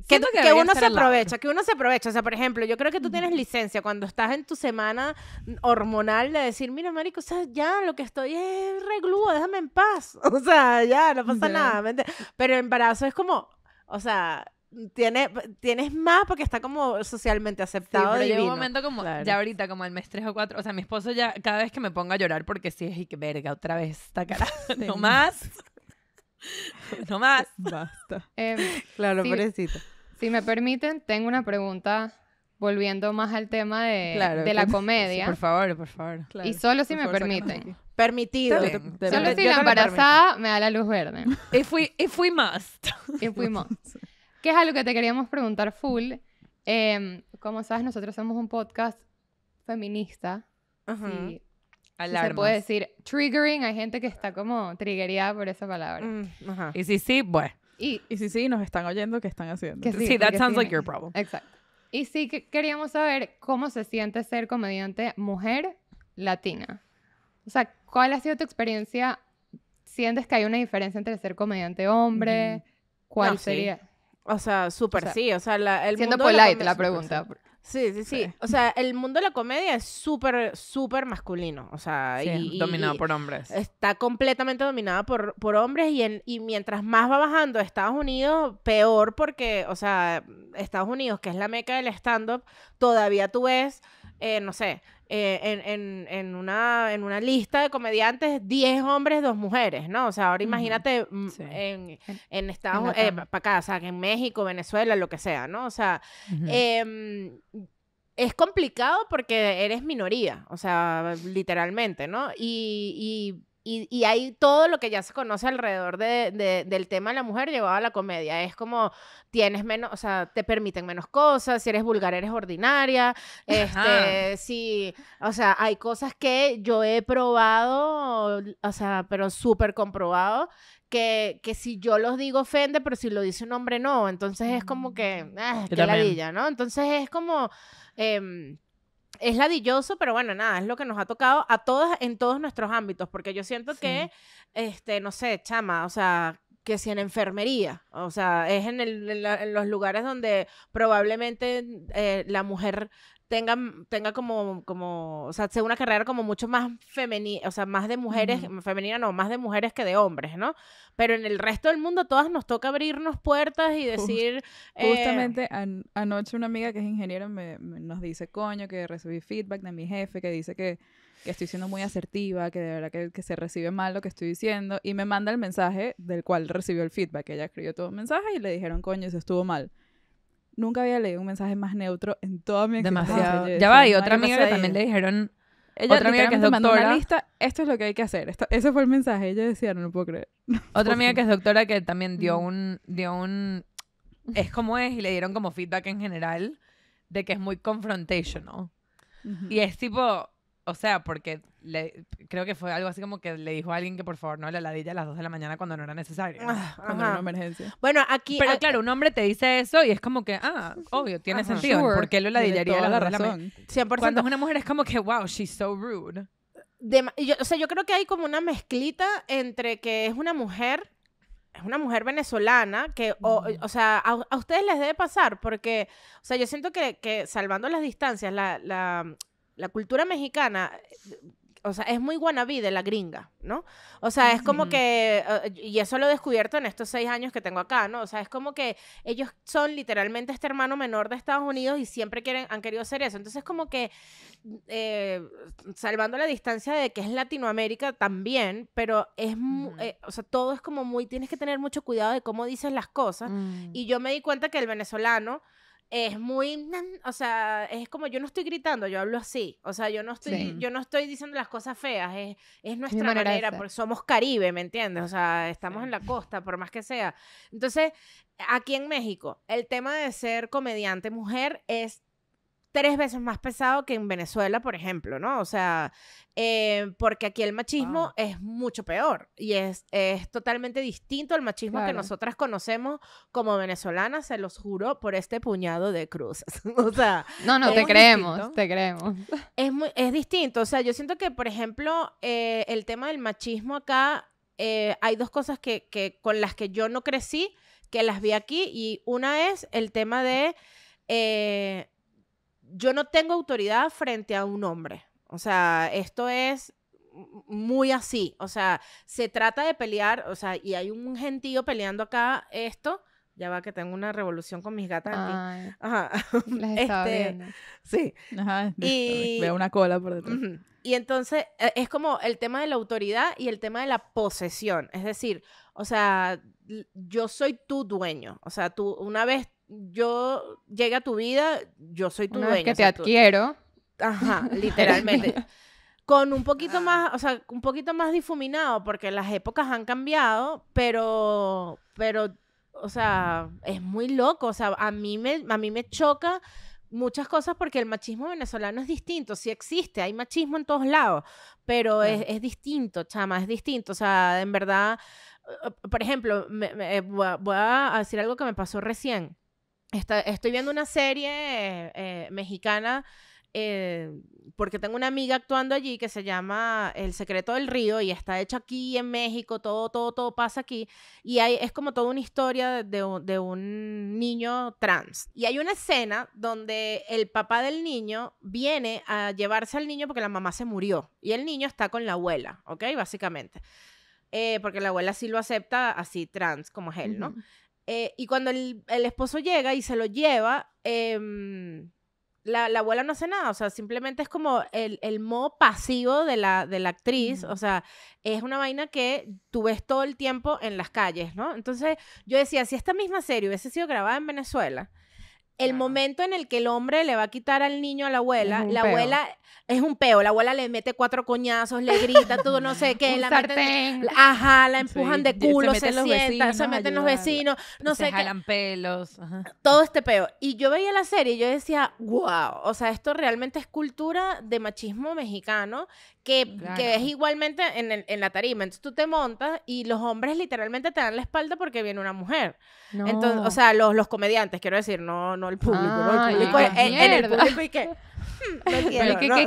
Que, uno se aprovecha, que uno se aprovecha. O sea, por ejemplo, yo creo que tú tienes licencia cuando estás en tu semana hormonal de decir, mira, marico, o sea, ya lo que estoy es reglúo, déjame en paz. O sea, ya, no pasa nada. Pero el embarazo es como, o sea, tiene, tienes más porque está como socialmente aceptado. Sí, pero llega un momento como, ya ahorita, como el mes 3 o 4, o sea, mi esposo ya cada vez que me ponga a llorar porque sí es y que verga, otra vez esta cara, no más. no más. Basta. Em, claro, si, Si me permiten, tengo una pregunta volviendo más al tema de, de la comedia. por favor, por favor. y solo si me permiten. Permitido. solo si la embarazada me da la luz verde. Y fui, y fui más. Y fuimos más. que es algo que te queríamos preguntar full. Em, como sabes, nosotros somos un podcast feminista. Ajá. Se puede decir triggering, hay gente que está como triggerada por esa palabra. Mm, y si sí, bueno. Y, si sí, nos están oyendo, ¿qué están haciendo? sí, that sounds like your problem. Exacto. Y sí queríamos saber cómo se siente ser comediante mujer latina. O sea, ¿cuál ha sido tu experiencia? ¿Sientes que hay una diferencia entre ser comediante hombre? Mm. ¿Cuál sería? O sea, súper sí. sea, el siendo polite la, pregunta. Sí, sí, sí, O sea, el mundo de la comedia es súper, súper masculino. O sea, dominado por hombres. Está completamente dominado por, por hombres y, y mientras más va bajando Estados Unidos, peor porque, o sea, Estados Unidos, que es la meca del stand-up, todavía tú ves, eh, no sé, eh, en, en, en, una, en una lista de comediantes, 10 hombres, 2 mujeres, ¿no? O sea, ahora imagínate mm, en, en, Estados Unidos, eh, para acá, o sea, en México, Venezuela, lo que sea, ¿no? O sea, em, es complicado porque eres minoría, o sea, literalmente, ¿no? Y, y, hay todo lo que ya se conoce alrededor de, del tema de la mujer llevado a la comedia. Es como tienes menos, o sea, te permiten menos cosas, si eres vulgar eres ordinaria, este, sí o sea, hay cosas que yo he probado, o sea, pero súper comprobado, que, que, si yo los digo ofende, pero si lo dice un hombre no. Entonces es como mm. que, ah, qué ladilla, ¿no? Entonces es como... Em, es ladilloso, pero bueno, nada, es lo que nos ha tocado a todas en todos nuestros ámbitos, porque yo siento que, este, no sé, chama, o sea, que si en enfermería, o sea, es en, los lugares donde probablemente eh, la mujer Mm, tenga, como, como, o sea, sea una carrera como mucho más femenina, o sea, más de mujeres, femenina no, más de mujeres que de hombres, ¿no? Pero en el resto del mundo todas nos toca abrirnos puertas y decir... Eh, justamente anoche una amiga que es ingeniera me, nos dice, coño, que recibí feedback de mi jefe que dice que, estoy siendo muy asertiva, que de verdad que, que, se recibe mal lo que estoy diciendo, y me manda el mensaje del cual recibió el feedback, ella escribió todo el mensaje y le dijeron, coño, eso estuvo mal Nunca había leído un mensaje más neutro en toda mi vida. Demasiado. Ya va, y otra amiga también le dijeron... otra amiga que es doctora. Mandó una lista, esto es lo que hay que hacer. ese fue el mensaje. Ella decía, no lo puedo creer. Otra amiga que es doctora que también dio un, dio un... Es como es y le dieron como feedback en general de que es muy confrontational. Y es tipo, o sea, porque creo que fue algo así como que le dijo a alguien que por favor no le ladilla a las 2 de la mañana cuando no era necesario, ah, cuando era una emergencia. Bueno, aquí... Pero ah, claro, un hombre te dice eso y es como que, ah, obvio, tiene sentido. ¿Por qué lo ladillaría a la mañana? Cuando es una mujer es como que, wow, she's so rude. yo, o sea, yo creo que hay como una mezclita entre que es una mujer, es una mujer venezolana, que, o, sea, a, ustedes les debe pasar, porque, o sea, yo siento que, que salvando las distancias, la, la cultura mexicana, eh, o sea, es muy wannabe de la gringa, ¿no? O sea, es como que, eh, y eso lo he descubierto en estos seis años que tengo acá, ¿no? O sea, es como que ellos son literalmente este hermano menor de Estados Unidos y siempre quieren, han querido ser eso. Entonces, como que, eh, salvando la distancia de que es Latinoamérica también, pero es, o sea, todo es como muy, tienes que tener mucho cuidado de cómo dices las cosas. Mm. Y yo me di cuenta que el venezolano es muy, o sea, es como yo no estoy gritando, yo hablo así, o sea, yo no estoy, yo no estoy diciendo las cosas feas, es, es nuestra manera, porque somos Caribe, ¿me entiendes? O sea, estamos en la costa, por más que sea. Entonces, aquí en México, el tema de ser comediante mujer es tres veces más pesado que en Venezuela, por ejemplo, ¿no? O sea, eh, porque aquí el machismo ah. es mucho peor y es, es totalmente distinto al machismo que nosotras conocemos como venezolanas, se los juro, por este puñado de cruces. o sea, no, no, te creemos, te creemos. Es, muy, es distinto, o sea, yo siento que, por ejemplo, eh, el tema del machismo acá, eh, hay dos cosas que, que con las que yo no crecí, que las vi aquí y una es el tema de yo no tengo autoridad frente a un hombre. O sea, esto es muy así. O sea, se trata de pelear, o sea, y hay un gentío peleando acá esto. Ya va que tengo una revolución con mis gatas aquí. Ajá. Las estaba este, Sí. Ajá. Y, veo una cola por detrás. Y entonces e-, es como el tema de la autoridad y el tema de la posesión. Es decir, o sea, yo soy tu dueño. O sea, tú, una vez yo llegué a tu vida, yo soy tu Una dueña. que te adquiero. Ajá, literalmente. Con un poquito más, o sea, un poquito más difuminado, porque las épocas han cambiado, pero, pero, o sea, es muy loco. O sea, a mí me, a mí me choca muchas cosas porque el machismo venezolano es distinto, si existe, hay machismo en todos lados, pero es, distinto, chama, es distinto, o sea, en verdad, eh, eh, por ejemplo, eh, voy, a, decir algo que me pasó recién estoy viendo una serie eh, mexicana eh, porque tengo una amiga actuando allí que se llama El secreto del río y está hecho aquí en México, todo, todo, todo pasa aquí. Y es como toda una historia de, un niño trans. Y hay una escena donde el papá del niño viene a llevarse al niño porque la mamá se murió y el niño está con la abuela, ¿ok? Básicamente. Eh, porque la abuela sí lo acepta así trans como es él, ¿no? Eh, y cuando el, el, esposo llega y se lo lleva, em, la, la, abuela no hace nada, o sea, simplemente es como el, el modo pasivo de la, de la actriz, o sea, es una vaina que tú ves todo el tiempo en las calles, ¿no? Entonces yo decía, si esta misma serie hubiese sido grabada en Venezuela, el momento en el que el hombre le va a quitar al niño a la abuela, la abuela es un peo, la abuela le mete cuatro coñazos, le grita, todo no sé qué, la meten, ajá, la empujan de culo, se, sientan, sienta, se meten los vecinos, no se sé jalan pelos. Todo este peo. Y yo veía la serie y yo decía, wow, o sea, esto realmente es cultura de machismo mexicano que, es igualmente en, la tarima. Entonces tú te montas y los hombres literalmente te dan la espalda porque viene una mujer. Entonces, o sea, los, comediantes, quiero decir, no, no el público, el público. En, el público y ¿Qué,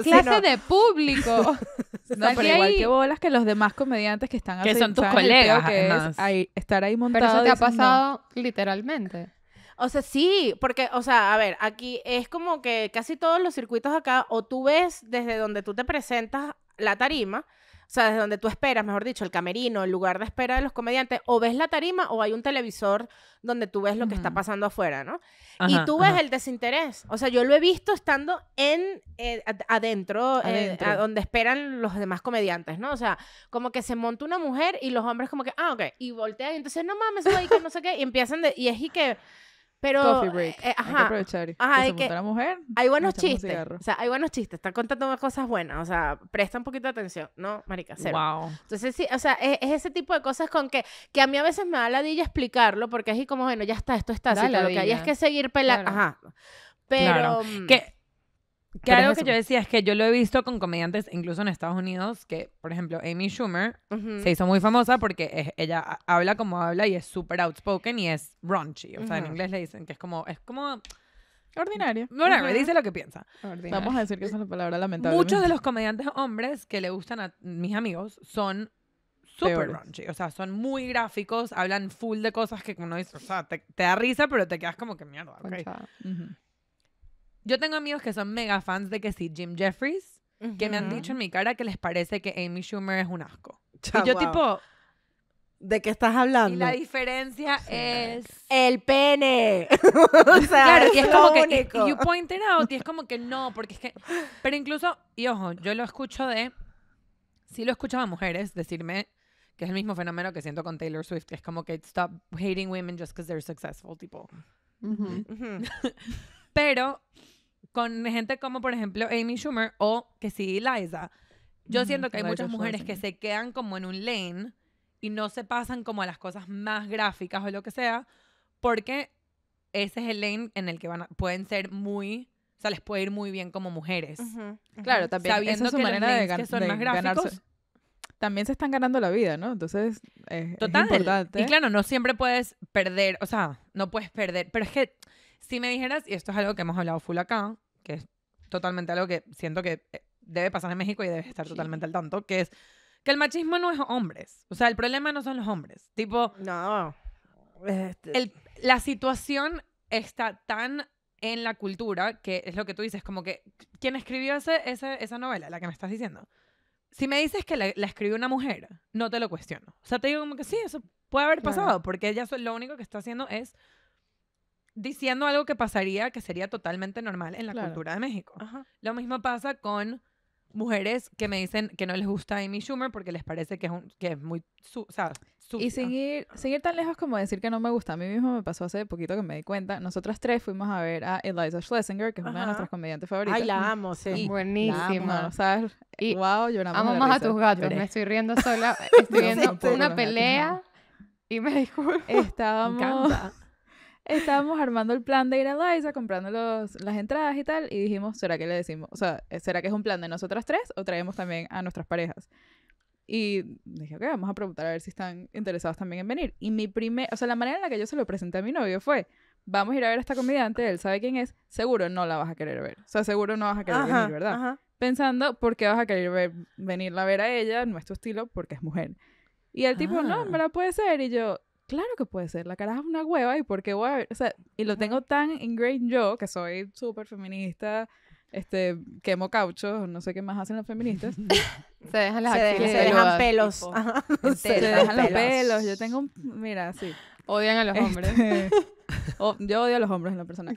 clase de público? no, pero igual que bolas que los demás comediantes que están Que son tus colegas. Que estar ahí montado. Pero eso te ha pasado literalmente. O sea, sí, porque, o sea, a ver, aquí es como que casi todos los circuitos acá, o tú ves desde donde tú te presentas la tarima, o sea, desde donde tú esperas, mejor dicho, el camerino, el lugar de espera de los comediantes, o ves la tarima o hay un televisor donde tú ves lo que está pasando afuera, ¿no? y tú ves el desinterés. O sea, yo lo he visto estando en eh, eh, adentro, a donde esperan los demás comediantes, ¿no? O sea, como que se monta una mujer y los hombres como que, ah, ok, y voltean y entonces, no mames, no sé qué, y empiezan de, y es y que pero, Coffee eh, break. ajá, eh, hay que la mujer. Hay buenos chistes. O sea, hay buenos chistes. Están contando cosas buenas. O sea, presta un poquito de atención, ¿no, marica? Cero. Wow. Entonces, sí, o sea, es, ese tipo de cosas con que, que a mí a veces me da la dilla explicarlo porque es como, bueno, ya está, esto está. Así, lo que hay es que seguir pelando. Ajá. Pero. Claro. Que mm, que algo que yo decía es que yo lo he visto con comediantes, incluso en Estados Unidos, que, por ejemplo, Amy Schumer se hizo muy famosa porque es, ella habla como habla y es súper outspoken y es raunchy. O sea, en inglés le dicen que es como, es como Ordinario. Bueno, me dice lo que piensa. Vamos a decir que esa es la palabra lamentable. Muchos de los comediantes hombres que le gustan a mis amigos son súper raunchy. O sea, son muy gráficos, hablan full de cosas que uno dice, o sea, te, da risa, pero te quedas como que mierda. Yo tengo amigos que son mega fans de que sí, Jim Jeffries, que me han dicho en mi cara que les parece que Amy Schumer es un asco. y yo tipo... ¿De qué estás hablando? Y la diferencia es... El pene. o sea, claro, es y es como que... You pointed out y es como que no, porque es que... Pero incluso, y ojo, yo lo escucho de... Sí lo escuchaba mujeres decirme que es el mismo fenómeno que siento con Taylor Swift, que es como que stop hating women just because they're successful, tipo... Pero con gente como, por ejemplo, Amy Schumer o que sí, Liza, yo siento que hay muchas mujeres que se quedan como en un lane y no se pasan como a las cosas más gráficas o lo que sea, porque ese es el lane en el que van pueden ser muy, o sea, les puede ir muy bien como mujeres. Claro, también sabiendo su que manera de más ganarse. también se están ganando la vida, ¿no? Entonces eh, es importante. Y claro, no siempre puedes perder, o sea, no puedes perder, pero es que si me dijeras, y esto es algo que hemos hablado full acá, que es totalmente algo que siento que eh, debe pasar en México y debes estar totalmente al tanto, que es que el machismo no es hombres. O sea, el problema no son los hombres. Tipo. No. Este. la situación está tan en la cultura que es lo que tú dices, como que. ¿Quién escribió ese, esa novela, la que me estás diciendo? Si me dices que la, escribió una mujer, no te lo cuestiono. O sea, te digo como que sí, eso puede haber pasado, porque ella lo único que está haciendo es diciendo algo que pasaría, que sería totalmente normal en la cultura de México. Lo mismo pasa con mujeres que me dicen que no les gusta Amy Schumer porque les parece que es, un, que es muy, su, o sea, Y seguir ir, tan lejos como decir que no me gusta, a mí mismo me pasó hace poquito que me di cuenta, nosotras tres fuimos a ver a Eliza Schlesinger, que es una de nuestras comediantes favoritas. Ay, la amo, sí. Buenísima. Amo, Y wow, lloramos. Amo más a tus gatos, me estoy riendo sola, estoy viendo una pelea y me disculpo. Estábamos estábamos armando el plan de ir a Liza, comprando los, las entradas y tal, y dijimos, ¿será que le decimos? O sea, ¿será que es un plan de nosotras tres o traemos también a nuestras parejas? Y dije, ok, vamos a preguntar a ver si están interesados también en venir. Y mi primer, o sea, la manera en la que yo se lo presenté a mi novio fue, vamos a ir a ver a esta comediante, él sabe quién es, seguro no la vas a querer ver. O sea, seguro no vas a querer venir, ¿verdad? Pensando, ¿por qué vas a querer ver, a ver a ella? No es estilo, porque es mujer. Y el tipo, no, me la ah. puede ser. Y yo, claro que puede ser, la cara es una hueva y por qué voy a... O sea, y lo tengo tan ingrained yo, que soy súper feminista, este, quemo cauchos, no sé qué más hacen los feministas. se dejan las se, se dejan pelos. Se, dejan los pelos. Yo tengo, mira, sí. Odian a los este, hombres. yo odio a los hombres en la persona.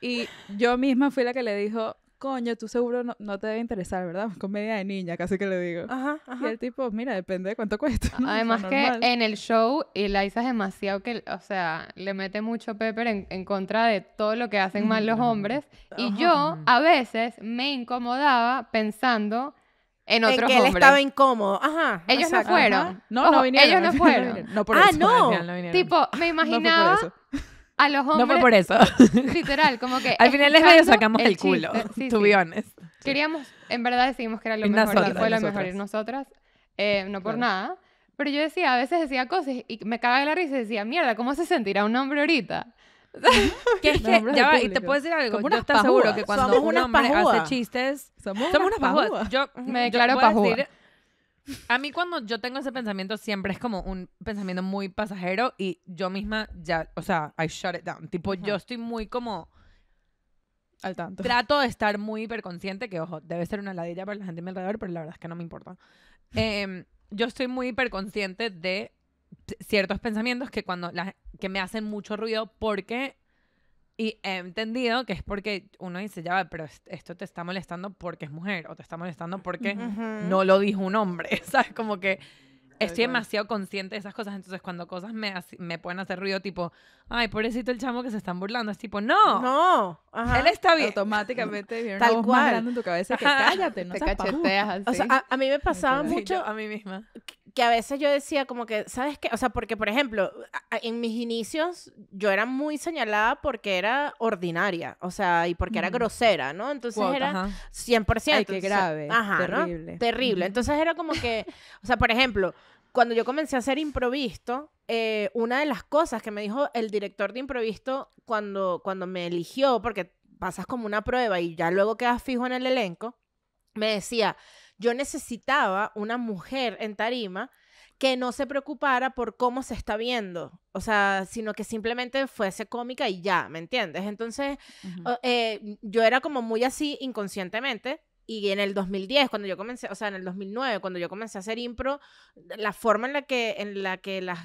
Y yo misma fui la que le dijo, coño, tú seguro no, te debe interesar, ¿verdad? Comedia de niña, casi que le digo. Ajá, Y el tipo, mira, depende de cuánto cuesta. Además que en el show, Eliza es demasiado que, o sea, le mete mucho pepper en, contra de todo lo que hacen mal los hombres. Y yo a veces me incomodaba pensando en otros en que él estaba incómodo. Ajá. Ellos no fueron. No, no vinieron. Ellos no fueron. No, por ah, eso, no. tipo, me imaginaba a los hombres. No fue por eso. Literal, como que. Al final les medio sacamos el, culo, sí, Queríamos, en verdad decidimos que era lo mejor nosotras, y fue lo mejor ir nosotras, eh, no por nada. Pero yo decía, a veces decía cosas y me cagaba la risa y decía, mierda, ¿cómo se sentirá un hombre ahorita? que es que, ya y te puedo decir algo, yo está seguro que cuando somos un hombre hace chistes, somos, unas pajudas. Yo me declaro pajúa. A mí cuando yo tengo ese pensamiento siempre es como un pensamiento muy pasajero y yo misma ya, o sea, I shut it down. Tipo, yo estoy muy como... Al tanto. Trato de estar muy hiperconsciente, que ojo, debe ser una ladilla para la gente a mi alrededor, pero la verdad es que no me importa. Em, yo estoy muy hiperconsciente de ciertos pensamientos que cuando la, que me hacen mucho ruido porque y he entendido que es porque uno dice, ya va, pero esto te está molestando porque es mujer o te está molestando porque no lo dijo un hombre, ¿sabes? Como que estoy demasiado consciente de esas cosas. Entonces, cuando cosas me, me pueden hacer ruido, tipo, ay, pobrecito el chamo que se están burlando, es tipo, no. No. Ajá. Él está bien. Automáticamente viene Tal cual. en tu cabeza que cállate, no Te cacheteas así. O sea, a, a mí me pasaba mucho. A mí misma que a veces yo decía como que, ¿sabes qué? O sea, porque, por ejemplo, en mis inicios yo era muy señalada porque era ordinaria, o sea, y porque era grosera, ¿no? Entonces era 100%. Ay, grave. terrible. Terrible. Entonces era como que, o sea, por ejemplo, cuando yo comencé a hacer improvisto, eh, una de las cosas que me dijo el director de improvisto cuando, cuando me eligió, porque pasas como una prueba y ya luego quedas fijo en el elenco, me decía yo necesitaba una mujer en tarima que no se preocupara por cómo se está viendo, o sea, sino que simplemente fuese cómica y ya, ¿me entiendes? Entonces, eh, yo era como muy así inconscientemente. Y en el 2010, cuando yo comencé, o sea, en el 2009, cuando yo comencé a hacer impro, la forma en la que, en la que las,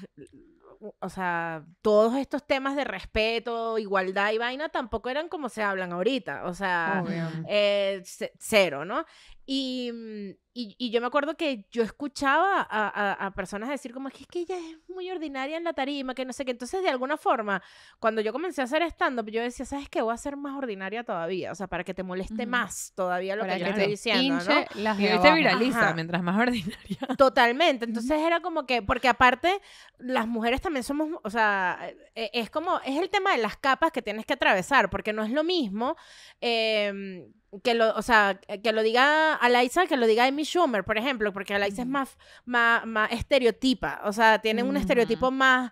o sea, todos estos temas de respeto, igualdad y vaina tampoco eran como se hablan ahorita, o sea, eh, cero, ¿no? Mm, y, yo me acuerdo que yo escuchaba a, personas decir como que es que ella es muy ordinaria en la tarima, que no sé qué. Entonces, de alguna forma, cuando yo comencé a hacer stand-up, yo decía, ¿sabes qué? Voy a ser más ordinaria todavía. O sea, para que te moleste más todavía lo que, yo estoy diciendo, ¿no? y hoy te viraliza mientras más ordinaria. Totalmente. Entonces, era como que... Porque aparte, las mujeres también somos... O sea, e, e, es como... Es el tema de las capas que tienes que atravesar. Porque no es lo mismo... Em, que lo, o sea, eh, que lo diga Alaisa, que lo diga Amy Schumer, por ejemplo, porque Alaisa es más, más, estereotipa, o sea, tiene un estereotipo mm. más,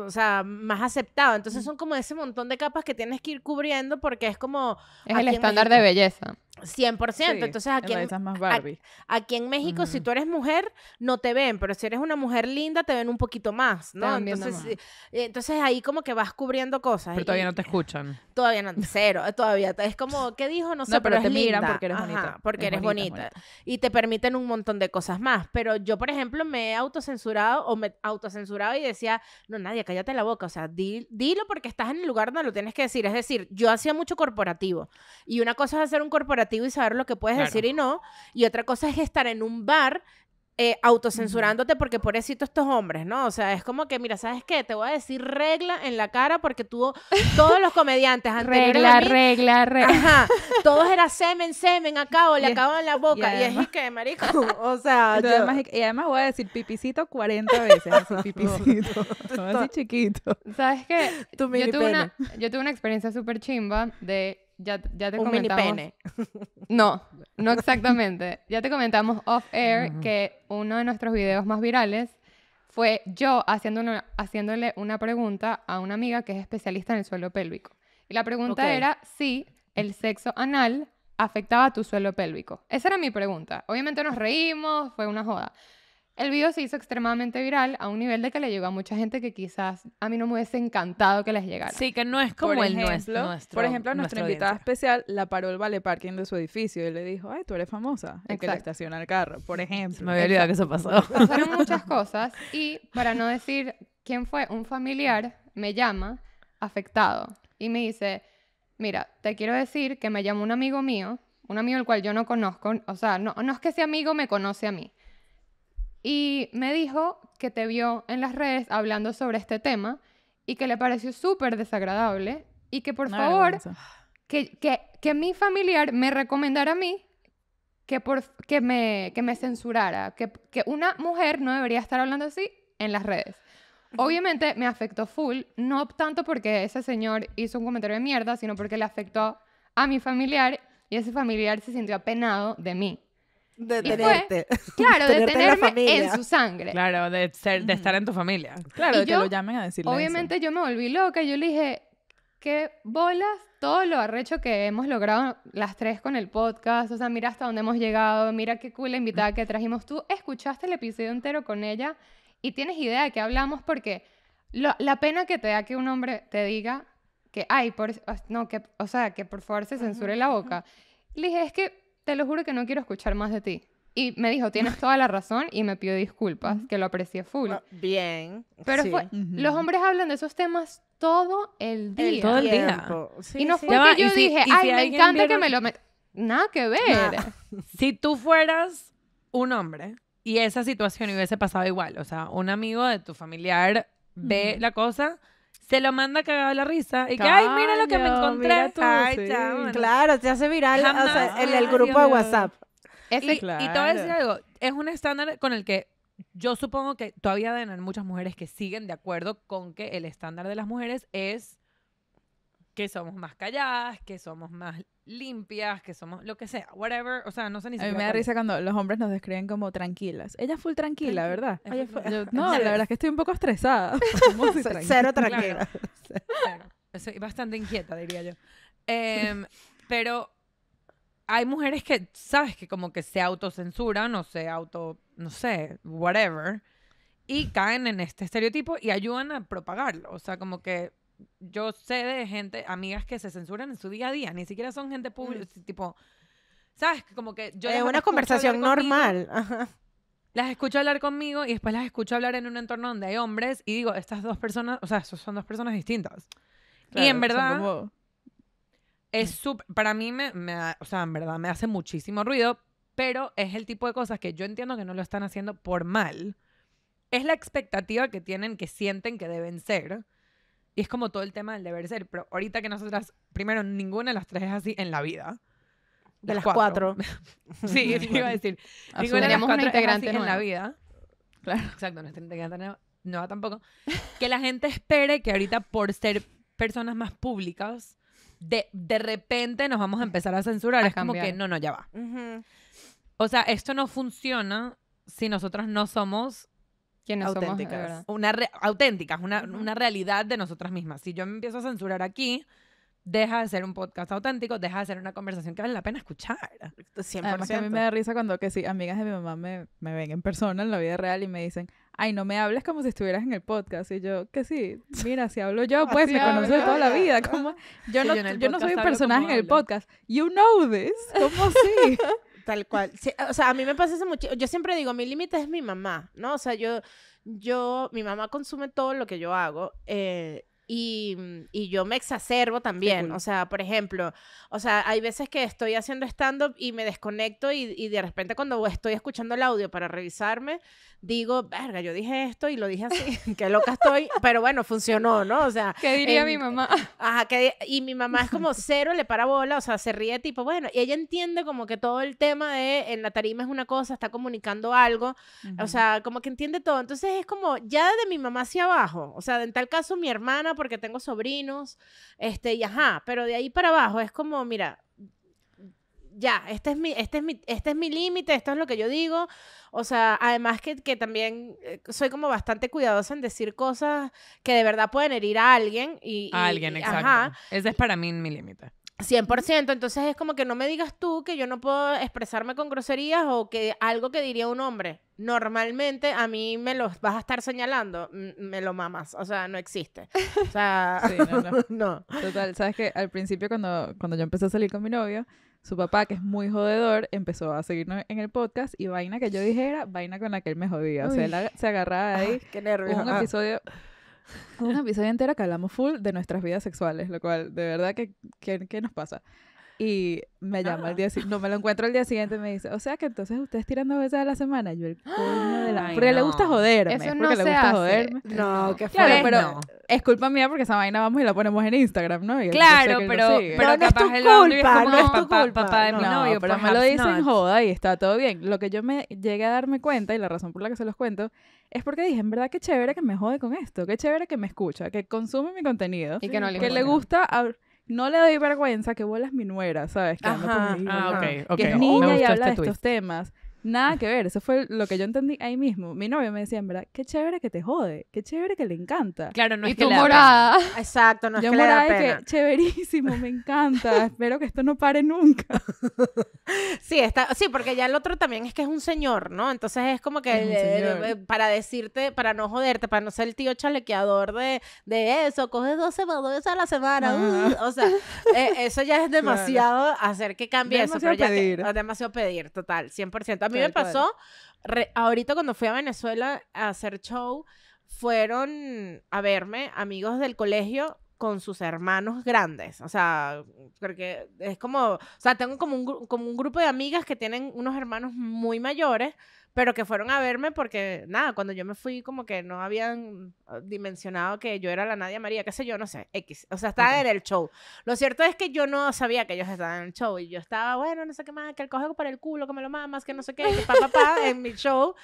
o sea, más aceptado. Entonces mm. son como ese montón de capas que tienes que ir cubriendo porque es como... Es el estándar de belleza. 100%. Entonces, aquí en, más Barbie. aquí en México, si tú eres mujer, no te ven, pero si eres una mujer linda, te ven un poquito más, ¿no? Entonces, entonces ahí como que vas cubriendo cosas. Pero todavía no te eh, escuchan. Todavía no, cero, todavía. Es como, ¿qué dijo? No sé, pero, te miran porque eres bonita. porque eres bonita, Y te permiten un montón de cosas más. Pero yo, por ejemplo, me he autocensurado o me autocensurado y decía, no, nadie cállate la boca. O sea, dilo porque estás en el lugar donde lo tienes que decir. Es decir, yo hacía mucho corporativo. Y una cosa es hacer un corporativo y saber lo que puedes decir y no. Y otra cosa es estar en un bar eh, autocensurándote porque por pobrecito estos hombres, ¿no? O sea, es como que, mira, ¿sabes qué? Te voy a decir regla en la cara porque tuvo todos los comediantes anteriores regla, regla, regla, Ajá, todos era semen, semen, acabo, le acabo en la boca. Y, es que, marico, o sea... yo... además, y además voy a decir pipicito 40 veces, pipicito, así chiquito. ¿Sabes qué? yo, tuve una, yo tuve una experiencia súper chimba de ya, te un pene. No, no exactamente. ya te comentamos off air que uno de nuestros videos más virales fue yo haciéndole una pregunta a una amiga que es especialista en el suelo pélvico. Y la pregunta era si el sexo anal afectaba tu suelo pélvico. Esa era mi pregunta. Obviamente nos reímos, fue una joda. El video se hizo extremadamente viral a un nivel de que le llegó a mucha gente que quizás a mí no me hubiese encantado que les llegara. Sí, que no es como el nuestro, Por ejemplo, a nuestra, invitada especial la paró el vale parking de su edificio y le dijo, ay, tú eres famosa, en que le estaciona el carro, por ejemplo. me había olvidado que eso pasó. Pasaron muchas cosas y, para no decir quién fue, un familiar me llama afectado y me dice, mira, te quiero decir que me llamó un amigo mío, un amigo el cual yo no conozco, o sea, no, no es que ese amigo me conoce a mí, y me dijo que te vio en las redes hablando sobre este tema y que le pareció súper desagradable y que por favor, que, que, que, mi familiar me recomendara a mí que, por, que, me, que me censurara, que, que una mujer no debería estar hablando así en las redes. Obviamente me afectó full, no tanto porque ese señor hizo un comentario de mierda, sino porque le afectó a mi familiar y ese familiar se sintió apenado de mí. de tenerte. claro, de tenerme en, su sangre. Claro, de, estar en tu mm. familia. Claro, que lo llamen a decirle Obviamente yo me volví loca. y Yo le dije, qué bolas todo lo arrecho que hemos logrado las tres con el podcast. O sea, mira hasta dónde hemos llegado. Mira qué cool la invitada que trajimos. Tú escuchaste el episodio entero con ella y tienes idea de qué hablamos porque la pena que te da que un hombre te diga que, ay, por, no, que, o sea, que por favor se censure la boca. Le dije, es que te lo juro que no quiero escuchar más de ti. Y me dijo, tienes toda la razón y me pidió disculpas, que lo aprecié full. Ah, bien. Pero fue, los hombres hablan de esos temas todo el día. todo el día. y no fue que yo dije, ay, me encanta que me lo... Nada que ver. si tú fueras un hombre y esa situación hubiese pasado igual, o sea, un amigo de tu familiar ve la cosa te lo manda cagado la risa y que, ay, mira lo que me encontré. Claro, se hace viral en el, grupo de WhatsApp. y, te voy a decir algo, es un estándar con el que yo supongo que todavía deben muchas mujeres que siguen de acuerdo con que el estándar de las mujeres es que somos más calladas, que somos más limpias, que somos lo que sea, whatever, o sea, no sé ni siquiera. A mí me da risa cuando los hombres nos describen como tranquilas. Ella full tranquila, ¿verdad? no, la verdad es que estoy un poco estresada. Cero tranquila. Claro. Soy bastante inquieta, diría yo. Em, pero hay mujeres que, sabes, que como que se autocensuran o se auto, no sé, whatever, y caen en este estereotipo y ayudan a propagarlo. O sea, como que yo sé de gente, amigas que se censuran en su día a día, ni siquiera son gente pública, tipo, ¿sabes? Como que yo... Es una conversación normal. Las escucho hablar conmigo y después las escucho hablar en un entorno donde hay hombres y digo, estas dos personas, o sea, son dos personas distintas. y en verdad... Es para mí me, o sea, en verdad me hace muchísimo ruido, pero es el tipo de cosas que yo entiendo que no lo están haciendo por mal. Es la expectativa que tienen, que sienten que deben ser. Y es como todo el tema del deber ser. Pero ahorita que nosotras, primero, ninguna de las tres es así en la vida. De las, cuatro. sí, iba a decir. Ninguna de las cuatro es así en la vida. Claro. Exacto, nuestra integrante nueva, tampoco. que la gente espere que ahorita por ser personas más públicas, de, de repente nos vamos a empezar a censurar. es como que no, no, ya va. O sea, esto no funciona si nosotras no somos ¿Quiénes auténticas. una auténticas, una, una, realidad de nosotras mismas. Si yo me empiezo a censurar aquí, deja de ser un podcast auténtico, deja de ser una conversación que vale la pena escuchar. Además que a mí me da risa cuando que sí, amigas de mi mamá me, me ven en persona en la vida real y me dicen, ay, no me hables como si estuvieras en el podcast. Y yo, que sí, mira, si hablo yo, pues me de toda la vida. ¿Cómo? Yo, no, no soy un personaje en el podcast. You know this. ¿Cómo sí? Tal cual. o sea, a mí me pasa eso mucho. Yo siempre digo, mi límite es mi mamá, ¿no? O sea, yo, yo, mi mamá consume todo lo que yo hago. Eh, y, mm, y yo me exacerbo también. O sea, por ejemplo, o sea, hay veces que estoy haciendo stand-up y me desconecto y, de repente cuando estoy escuchando el audio para revisarme, digo, verga, yo dije esto y lo dije así, qué loca estoy. Pero bueno, funcionó, ¿no? O sea. ¿Qué diría mi mamá? Ajá, que, y mi mamá es como cero, le para bola, o sea, se ríe tipo, bueno, y ella entiende como que todo el tema de en la tarima es una cosa, está comunicando algo, o sea, como que entiende todo. Entonces es como ya de mi mamá hacia abajo, o sea, en tal caso mi hermana, porque tengo sobrinos, este, y ajá, pero de ahí para abajo es como, mira, ya, este es mi, este es mi, este es mi límite, esto es lo que yo digo. O sea, además que, que, también eh, soy como bastante cuidadosa en decir cosas que de verdad pueden herir a alguien. Y, a alguien, Ese es para mí mi límite. 100%, entonces es como que no me digas tú que yo no puedo expresarme con groserías o que algo que diría un hombre. Normalmente a mí me los vas a estar señalando, me lo mamas, o sea, no existe. O sea, no, Total, sabes que al principio cuando, cuando yo empecé a salir con mi novio, su papá, que es muy jodedor, empezó a seguirnos en el podcast y vaina que yo dijera, vaina con la que él me jodía. O sea, él se agarraba ahí. qué Un ah. episodio un episodio entero que hablamos full de nuestras vidas sexuales, lo cual de verdad que, nos pasa. Y me llama el ah. día siguiente, no me lo encuentro el día siguiente, me dice, o sea que entonces ustedes tirando tirando veces a la semana. Yo, el coño de la. porque le gusta joderme. porque le gusta joderme. No, qué Claro, pero es culpa mía porque esa vaina vamos y la ponemos en Instagram, ¿no? claro, pero, pero, no es tu culpa, no es tu culpa. Papá de mi novio, pero pues, me lo dicen joda y está todo bien. Lo que yo me llegué a darme cuenta y la razón por la que se los cuento es porque dije, en verdad, qué chévere que me jode con esto, qué chévere que me escucha, que consume mi contenido, y que, no le, que le gusta no le doy vergüenza que vuelas mi nuera, ¿sabes? Que ah, ok, Que es niña y habla este de estos temas. Nada que ver, eso fue lo que yo entendí ahí mismo. Mi novio me decía, en verdad, qué chévere que te jode, qué chévere que le encanta. Claro, no es que morada. Exacto, no es que le da Que, chéverísimo, me encanta. Espero que esto no pare nunca. sí, está, sí, porque ya el otro también es que es un señor, ¿no? Entonces es como que para decirte, para no joderte, para no ser el tío chalequeador de, de eso, coges dos semanas a la semana. Uh, o sea, eh, eso ya es demasiado hacer que cambie eso. pedir. es demasiado pedir, total, 100% mí me pasó, ahorita cuando fui a Venezuela a hacer show, fueron a verme amigos del colegio con sus hermanos grandes, o sea, porque es como, o sea, tengo como un, como un grupo de amigas que tienen unos hermanos muy mayores, pero que fueron a verme porque, nada, cuando yo me fui, como que no habían ah, dimensionado que yo era la Nadia María, qué sé yo, no sé, X. O sea, estaba en el show. Lo cierto es que yo no sabía que ellos estaban en el show y yo estaba, bueno, no sé qué más, que el coge para el culo, que me lo mamas, que no sé qué, que pa, pa, pa, en mi show.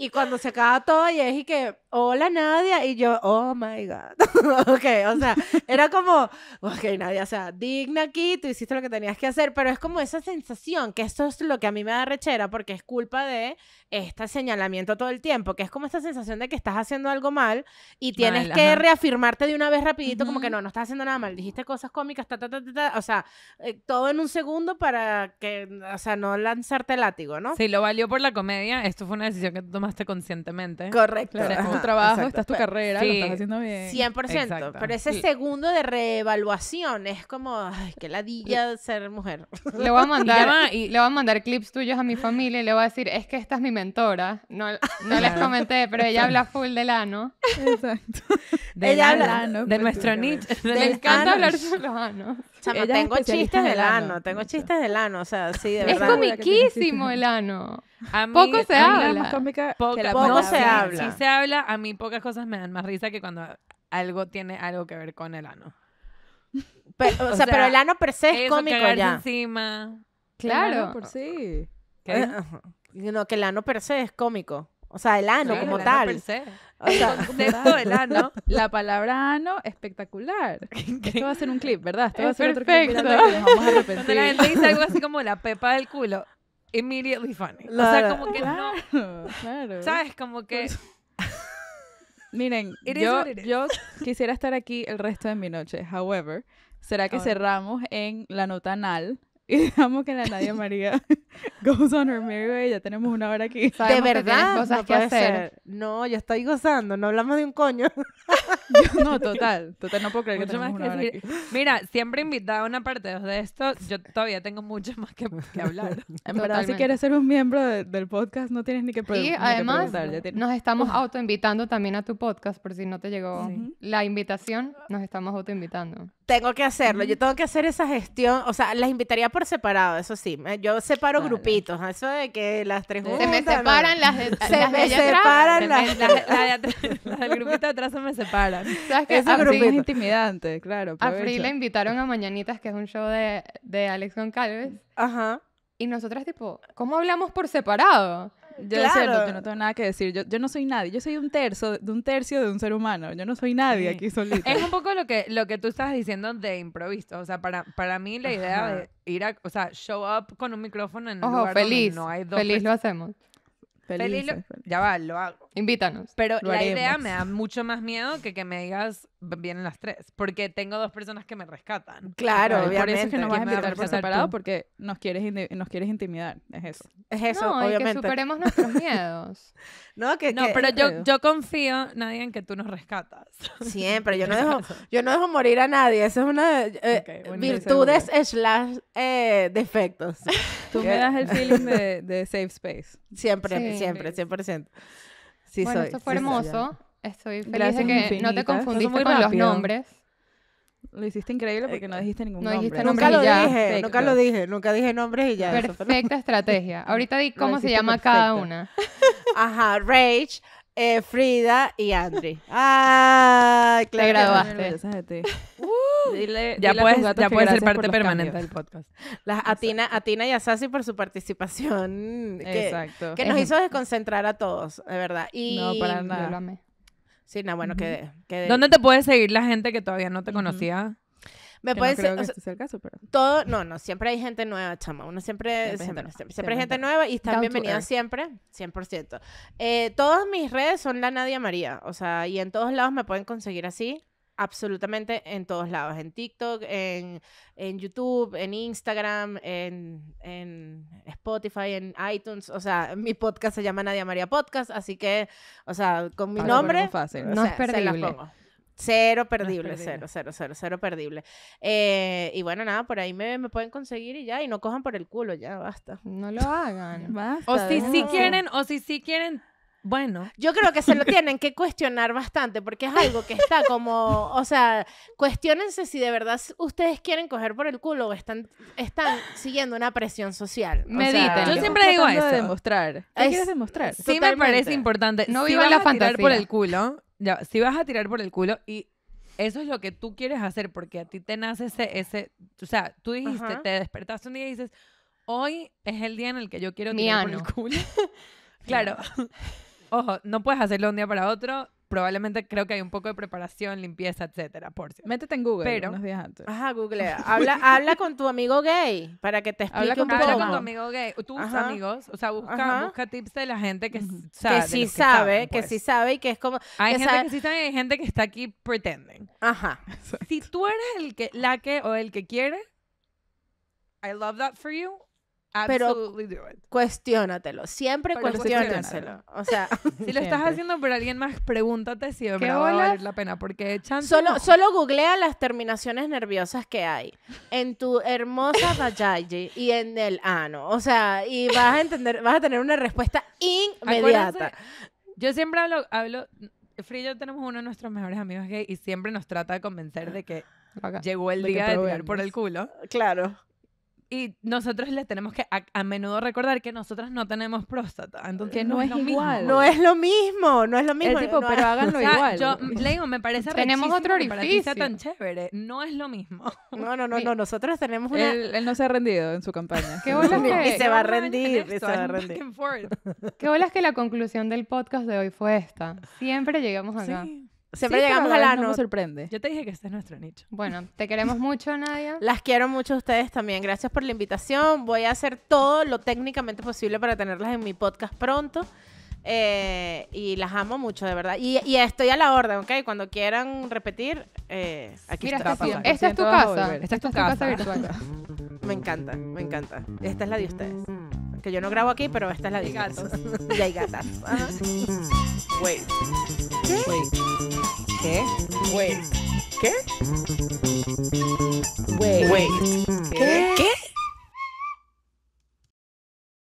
Y cuando se acaba todo, y es y que, hola Nadia, y yo, oh my God. ok, o sea, era como, ok Nadia, o sea, digna aquí, tú hiciste lo que tenías que hacer, pero es como esa sensación que esto es lo que a mí me da rechera, porque es culpa de este señalamiento todo el tiempo, que es como esta sensación de que estás haciendo algo mal y tienes que reafirmarte de una vez rapidito, como que no, no estás haciendo nada mal, dijiste cosas cómicas, ta, ta, ta, ta, o sea, eh, todo en un segundo para que, o sea, no lanzarte el látigo, ¿no? Sí, lo valió por la comedia, esto fue una decisión que tomaste conscientemente. Correcto. Claro, tu trabajo, esta es tu carrera, lo estás haciendo bien. 100%, pero ese segundo de reevaluación es como, ay, qué ladilla ser mujer. Le voy a mandar, y le voy a mandar clips tuyos a mi familia y le voy a decir, es que esta es mi mentora, no, les comenté, pero ella habla full del ano. Exacto. ella habla de pues, nuestro nicho. Le encanta hablar de los anos. tengo chistes de ano, tengo chistes del ano, o sea, sí, Es comiquísimo el ano. poco se habla. poco, se habla. si se habla, a mí pocas cosas me dan más risa que cuando algo tiene algo que ver con el ano. Pero, o, sea, pero el ano per se es cómico ya. encima. Claro. Por sí. No, que el ano per se es cómico. O sea, el ano como tal. Per O sea, el contexto del ano. La palabra ano, espectacular. Esto va a ser un clip, ¿verdad? Esto va a ser perfecto. otro clip. la gente dice algo así como la pepa del culo. Immediately funny. o sea, como que no. Claro. ¿Sabes? Como que. Miren, yo, quisiera estar aquí el resto de mi noche. However, ¿será que cerramos en la nota anal? Y dejamos que la Nadia María goes on her merry way. Ya tenemos una hora aquí. De verdad, cosas no que hacer. No, yo estoy gozando. No hablamos de un coño. no, total. Total, no puedo creer que tenemos una hora Mira, siempre invitada a una parte de esto. Yo todavía tengo mucho más que, hablar. En verdad, si quieres ser un miembro del podcast, no tienes ni que, preguntar. y además, nos estamos autoinvitando también a tu podcast, por si no te llegó la invitación. Nos estamos autoinvitando. Tengo que hacerlo. Yo tengo que hacer esa gestión. O sea, las invitaría por por separado, eso sí. Yo separo grupitos. Eso de que las tres juntas. Se me separan las de Se separan las... de grupito de atrás se me separan. ¿Sabes que es intimidante, claro. A Free le invitaron a Mañanitas, que es un show de, de Alex Goncalves. Ajá. Y nosotras, tipo, ¿cómo hablamos por separado? Yo no tengo nada que decir. Yo, yo no soy nadie. Yo soy un tercio, de un tercio de un ser humano. Yo no soy nadie aquí solito Es un poco lo que, lo que tú estás diciendo de improviso. O sea, para, para mí la idea de ir a, o sea, show up con un micrófono en un feliz, Feliz lo hacemos. Feliz, Ya va, lo hago. Invítanos. Pero la idea me da mucho más miedo que que me digas vienen las tres, porque tengo dos personas que me rescatan. Claro, obviamente. Por eso es que nos vas a invitar por separado, porque nos quieres, nos quieres intimidar. Es eso. Es eso, no, que superemos nuestros miedos. No, que, no pero yo, yo confío, Nadie en que tú nos rescatas. Siempre, yo no dejo, yo no dejo morir a nadie. Esa es una eh, virtudes slash eh, defectos. Tú me das el feeling de, safe space. Siempre, siempre, 100%. Sí bueno, esto fue hermoso. Estoy feliz de que no te confundiste con los nombres. Lo hiciste increíble porque no dijiste ningún nombre. nunca lo dije, nunca lo dije, nunca dije nombres y ya. Perfecta estrategia. Ahorita di cómo se llama cada una. Ajá, Rage, eh, Frida y Andri. ¡Ay! Claro, Te grabaste uh. ya puedes, ser parte permanente del podcast. Las, a, Tina, y a Sassi por su participación. Exacto. Que nos hizo desconcentrar a todos, de verdad. Y, no, para nada. Sí, no, bueno, que, ¿Dónde te puede seguir la gente que todavía no te conocía? Me pueden seguir, este Todo, no, no, siempre hay gente nueva, chama. Uno siempre, siempre, hay gente nueva y están bienvenidas siempre, 100%. Eh, todas mis redes son la Nadia María, o sea, y en todos lados me pueden conseguir así absolutamente en todos lados, en TikTok, en, YouTube, en Instagram, en, Spotify, en iTunes, o sea, mi podcast se llama Nadia María Podcast, así que, o sea, con mi nombre, fácil. no es perdible. Cero perdible, cero, cero, cero, cero perdible. Eh, y bueno, nada, por ahí me, pueden conseguir y ya, y no cojan por el culo, ya, basta. No lo hagan. basta, o si sí si quieren, o si sí si quieren, bueno. Yo creo que se lo tienen que cuestionar bastante porque es algo que está como, o sea, cuestionense si de verdad ustedes quieren coger por el culo o están, están siguiendo una presión social. Mediten. yo siempre digo eso. demostrar. ¿Qué quieres demostrar? Sí me parece importante. No si la fantasía. por el culo, ya, si vas a tirar por el culo y eso es lo que tú quieres hacer porque a ti te nace ese, o sea, tú dijiste, te despertaste un día y dices, hoy es el día en el que yo quiero tirar por el culo. claro. Ojo, no puedes hacerlo de un día para otro. Probablemente creo que hay un poco de preparación, limpieza, etcétera, por si Métete en Google unos días antes. Ajá, Googlea. Habla, habla con tu amigo gay para que te explique habla con, un Habla con tu amigo gay. Tus amigos. O sea, busca, busca, tips de la gente que sabe. Que sí sabe, que pues. sí sabe y que es como... Hay gente que sí y hay gente que está aquí pretendiendo. Ajá. Si tú eres el que, la que o el que quiere, I love that for you pero cuestionatelo Siempre cuestionatelo O sea, si lo estás haciendo por alguien más, pregúntate si me va a valer la pena. Porque solo, solo googlea las terminaciones nerviosas que hay en tu hermosa vagina y en el ano. O sea, y vas a entender, vas a tener una respuesta inmediata. yo siempre hablo, hablo, Free y yo tenemos uno de nuestros mejores amigos gay y siempre nos trata de convencer de que llegó el día de tirar por el culo. Claro. Y nosotros les tenemos que a, menudo recordar que nosotras no tenemos próstata. Entonces que no, es, es igual. Mismo. No es lo mismo, no es lo mismo. Tipo, pero háganlo igual. Yo le digo, me parece Tenemos otro orificio. tan chévere. No es lo mismo. No, no, no, no. Nosotros tenemos una... Él, no se ha rendido en su campaña. Qué bolas Y se va a rendir, se va a rendir. Qué bolas que la conclusión del podcast de hoy fue esta. Siempre llegamos acá. Sí. Siempre llegamos a la, noche sorprende. Yo te dije que este es nuestro nicho. Bueno, te queremos mucho, Nadia. Las quiero mucho a ustedes también. Gracias por la invitación. Voy a hacer todo lo técnicamente posible para tenerlas en mi podcast pronto. Eh, y las amo mucho, de verdad. Y, estoy a la orden, ¿ok? Cuando quieran repetir, eh, aquí este está. Este este esta, es tu casa. esta es tu casa virtual. me encanta, me encanta. Esta es la de ustedes. Que yo no grabo aquí, pero esta es la de gatos. y hay gatas. Ah. Wait. ¿Qué? Wait. ¿Qué? Wait. ¿Qué? Wait. ¿Qué? ¿Qué?